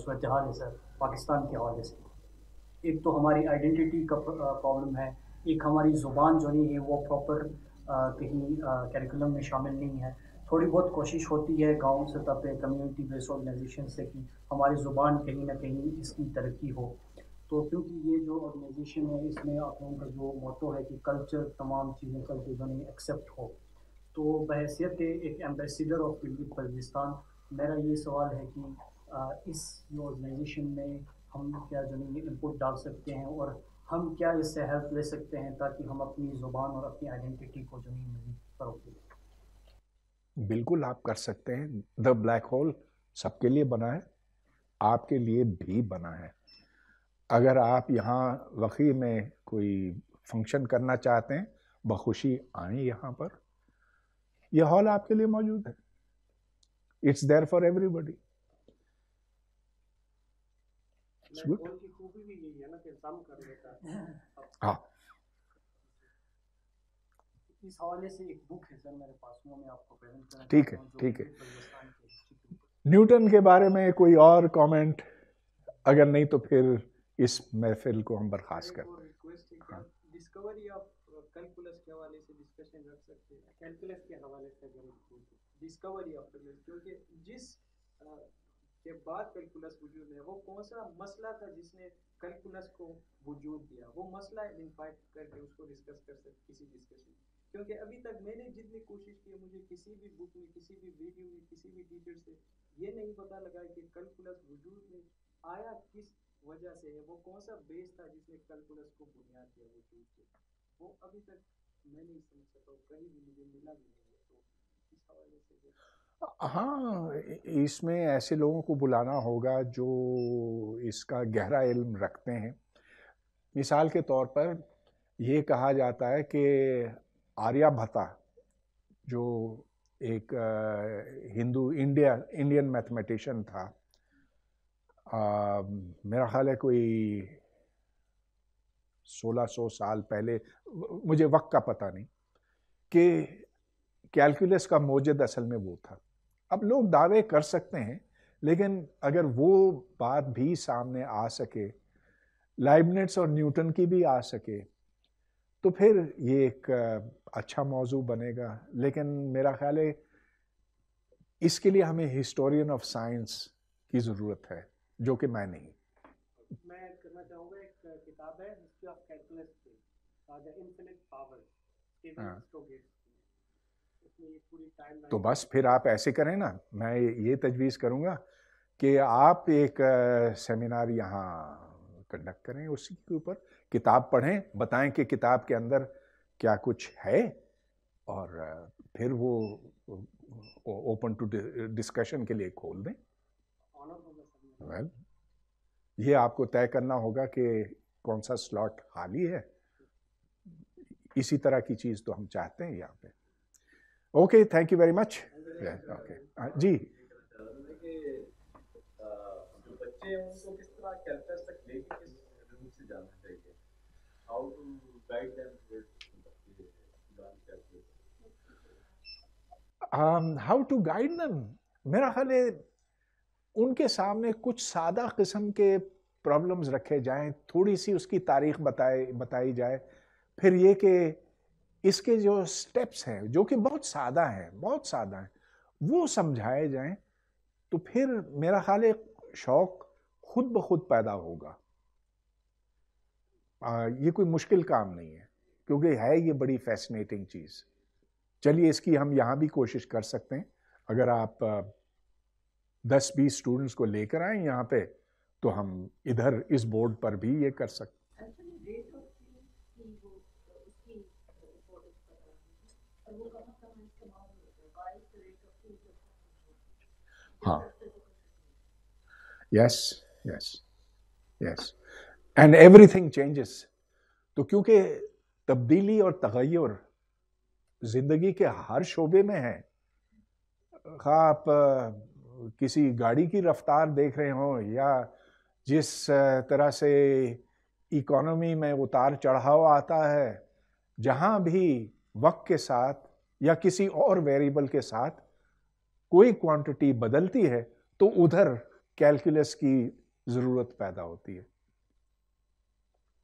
सूरत हाल है सर पाकिस्तान के हवाले से एक तो हमारी आइडेंटिटी का प्रॉब्लम है एक हमारी ज़ुबान जो नहीं है वो प्रॉपर कहीं कैरिकुलम में शामिल नहीं है थोड़ी बहुत कोशिश होती है गाँव सतह पे कम्यूनिटी बेस्ड ऑर्गेनाइजेशन से कि हमारी ज़ुबान कहीं ना कहीं इसकी तरक्की हो तो क्योंकि ये जो ऑर्गेनाइजेशन है इसमें आप लोगों का जो मोटो है कि कल्चर तमाम चीज़ें कल्चर बने एक्सेप्ट हो तो बहसीत है एक एम्बेसडर ऑफ गिलगित बल्तिस्तान मेरा ये सवाल है कि इस ऑर्गेनाइजेशन में हम क्या जो है इनपुट डाल सकते हैं और हम क्या इससे हेल्प ले सकते हैं ताकि हम अपनी ज़ुबान और अपनी आइडेंटिटी को जो है फरोग दें बिल्कुल आप कर सकते हैं द ब्लैक होल सबके लिए बना है आपके लिए भी बना है अगर आप यहाँ वकी में कोई फंक्शन करना चाहते हैं बखुशी आए यहाँ पर यह हॉल आपके लिए मौजूद है इट्स देयर फॉर एवरीबडी हाँ इस हवाले से एक बुक है सर मेरे पास वो मैं आपको प्रेजेंट करना ठीक है ठीक है न्यूटन के बारे में कोई और कमेंट अगर नहीं तो फिर इस महफिल को हम बर्खास्त कर डिस्कवरी ऑफ कैलकुलस के हवाले से डिस्कशन रख सकते हैं कैलकुलस के हवाले से अगर डिस्कवरी ऑफ क्योंकि जिस uh, के बाद कैलकुलस वजूद में वो कौन सा मसला था जिसने कैलकुलस को वजूद दिया वो मसला इनफाइट करके उसको डिस्कस कर सकते किसी डिस्कशन में क्योंकि अभी तक मैंने जितनी कोशिश की मुझे किसी भी बुक में किसी भी वीडियो में किसी भी टीचर से ये नहीं पता लगा कि कैलकुलस वजूद में आया किस वजह से है वो कौन सा बेस था जिसने कैलकुलस को बुनियाद दिया वजूद से वो अभी तक मैं नहीं समझ सका कहीं भी मुझे मिला भी नहीं है तो इस हवाले से हाँ इसमें ऐसे लोगों को बुलाना होगा जो इसका गहरा इल्म रखते हैं मिसाल के तौर पर ये कहा जाता है कि आर्यभट्टा जो एक हिंदू इंडिया इंडियन मैथमेटिशियन था आ, मेरा ख्याल है कोई 1600 साल पहले मुझे वक्त का पता नहीं कि कैलकुलस का मौजद असल में वो था अब लोग दावे कर सकते हैं लेकिन अगर वो बात भी सामने आ सके लाइबनेट्स और न्यूटन की भी आ सके तो फिर ये एक अच्छा मौजू बनेगा लेकिन मेरा ख्याल है इसके लिए हमें हिस्टोरियन ऑफ साइंस की ज़रूरत है जो कि मैं नहीं मैं करना चाहूँगा एक किताब है हिस्ट्री ऑफ कैलकुलस हाँ। तो बस फिर आप ऐसे करें ना मैं ये तजवीज़ करूँगा कि आप एक सेमिनार यहाँ कंडक्ट करें उसी के ऊपर किताब पढ़ें बताएं कि किताब के अंदर क्या कुछ है और फिर वो ओपन टू डिस्कशन के लिए खोल दें वेल ये आपको तय करना होगा कि कौन सा स्लॉट खाली है इसी तरह की चीज़ तो हम चाहते हैं यहाँ पे okay thank you very much okay जी बच्चे उनको किस तरह कैलकुलस तक लेके किस रूम से जाना चाहिए Uh, um, how to guide them how to guide them मेरा ख्याल है उनके सामने कुछ सादा किस्म के प्रॉब्लम्स रखे जाएं थोड़ी सी उसकी तारीख बताए बताई जाए फिर ये कि इसके जो स्टेप्स हैं जो कि बहुत सादा हैं बहुत सादा हैं वो समझाए जाएं तो फिर मेरा ख्याल शौक़ खुद ब खुद पैदा होगा ये कोई मुश्किल काम नहीं है क्योंकि है ये बड़ी फैसिनेटिंग चीज़ चलिए इसकी हम यहाँ भी कोशिश कर सकते हैं अगर आप दस बीस स्टूडेंट्स को लेकर आए यहाँ पे तो हम इधर इस बोर्ड पर भी ये कर अच्छा, सकते हाँ yes yes yes and everything changes तो क्योंकि तब्दीली और तगैर जिंदगी के हर शोबे में है खा हाँ, आप किसी गाड़ी की रफ्तार देख रहे हों या जिस तरह से इकोनॉमी में उतार चढ़ाव आता है जहां भी वक्त के साथ या किसी और वेरिएबल के साथ कोई क्वांटिटी बदलती है तो उधर कैलकुलस की ज़रूरत पैदा होती है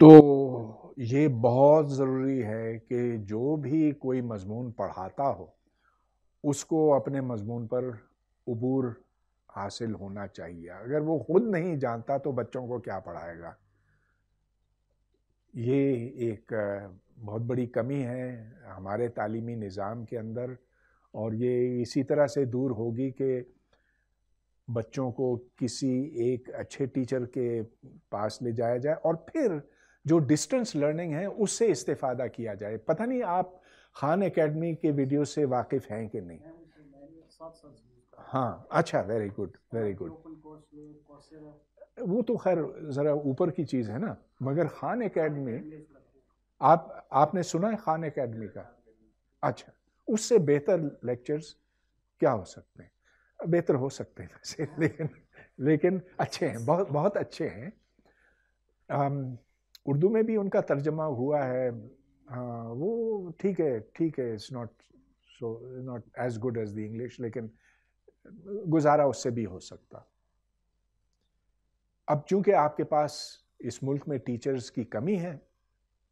तो ये बहुत ज़रूरी है कि जो भी कोई मजमून पढ़ाता हो उसको अपने मजमून पर अबूर हासिल होना चाहिए अगर वो खुद नहीं जानता तो बच्चों को क्या पढ़ाएगा ये एक बहुत बड़ी कमी है हमारे तालीमी निज़ाम के अंदर और ये इसी तरह से दूर होगी कि बच्चों को किसी एक अच्छे टीचर के पास ले जाया जाए और फिर जो डिस्टेंस लर्निंग है उससे इस्तेफादा किया जाए पता नहीं आप खान एकेडमी के वीडियो से वाकिफ हैं कि नहीं हाँ अच्छा वेरी गुड वेरी गुड वो तो खैर ज़रा ऊपर की चीज़ है ना मगर खान एकेडमी आप आपने सुना है खान एकेडमी का अच्छा उससे बेहतर लेक्चर्स क्या हो सकते हैं बेहतर हो सकते हैं वैसे लेकिन लेकिन अच्छे हैं बहुत बहुत अच्छे हैं उर्दू में भी उनका तर्जमा हुआ है आ, हाँ, वो ठीक है ठीक है it's not so not as good as the English लेकिन गुजारा उससे भी हो सकता अब चूंकि आपके पास इस मुल्क में टीचर्स की कमी है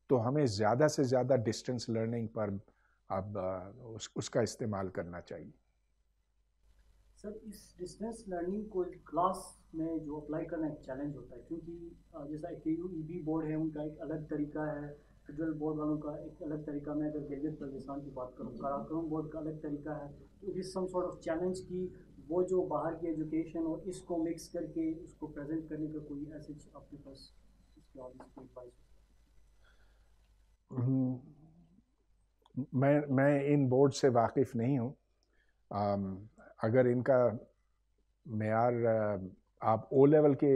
तो हमें ज़्यादा से ज़्यादा डिस्टेंस लर्निंग पर अब उस, उसका इस्तेमाल करना चाहिए सर इस डिस्टेंस लर्निंग को क्लास में जो अप्लाई करना एक चैलेंज होता है क्योंकि जैसा के यू ई बी बोर्ड है उनका एक अलग तरीका है फेडरल बोर्ड वालों का एक अलग तरीका मैं अगर गिलगित बल्दिस्तान की बात करूँ कराक्रम बोर्ड का अलग तरीका है तो इस सम सॉर्ट ऑफ चैलेंज की वो जो बाहर की एजुकेशन और इसको मिक्स करके उसको प्रेजेंट करने का कोई ऐसे आपके पास हम्म, मैं मैं इन बोर्ड से वाकिफ़ नहीं हूँ अगर इनका मैार आप ओ लेवल के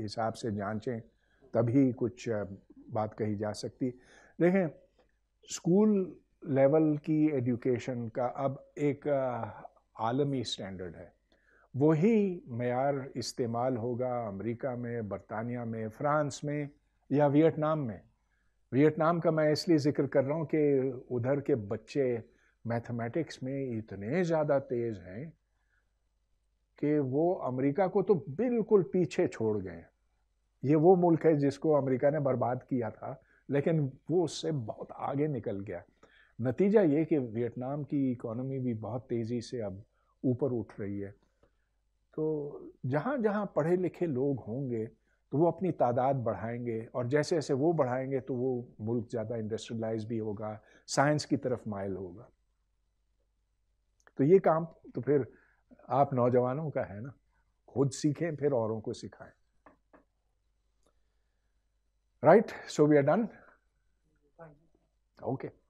हिसाब से जांचें तभी कुछ बात कही जा सकती देखें स्कूल लेवल की एजुकेशन का अब एक आलमी स्टैंडर्ड है वही मैार इस्तेमाल होगा अमेरिका में बरतानिया में फ्रांस में या वियतनाम में वियतनाम का मैं इसलिए ज़िक्र कर रहा हूँ कि उधर के बच्चे मैथमेटिक्स में इतने ज़्यादा तेज़ हैं कि वो अमेरिका को तो बिल्कुल पीछे छोड़ गए ये वो मुल्क है जिसको अमेरिका ने बर्बाद किया था लेकिन वो उससे बहुत आगे निकल गया नतीजा ये कि वियतनाम की इकोनॉमी भी बहुत तेज़ी से अब ऊपर उठ रही है तो जहाँ जहाँ पढ़े लिखे लोग होंगे तो वो अपनी तादाद बढ़ाएंगे और जैसे जैसे वो बढ़ाएंगे तो वो मुल्क ज़्यादा इंडस्ट्रियलाइज भी होगा साइंस की तरफ माइल होगा तो ये काम तो फिर आप नौजवानों का है ना खुद सीखें फिर औरों को सिखाएं right so we are done okay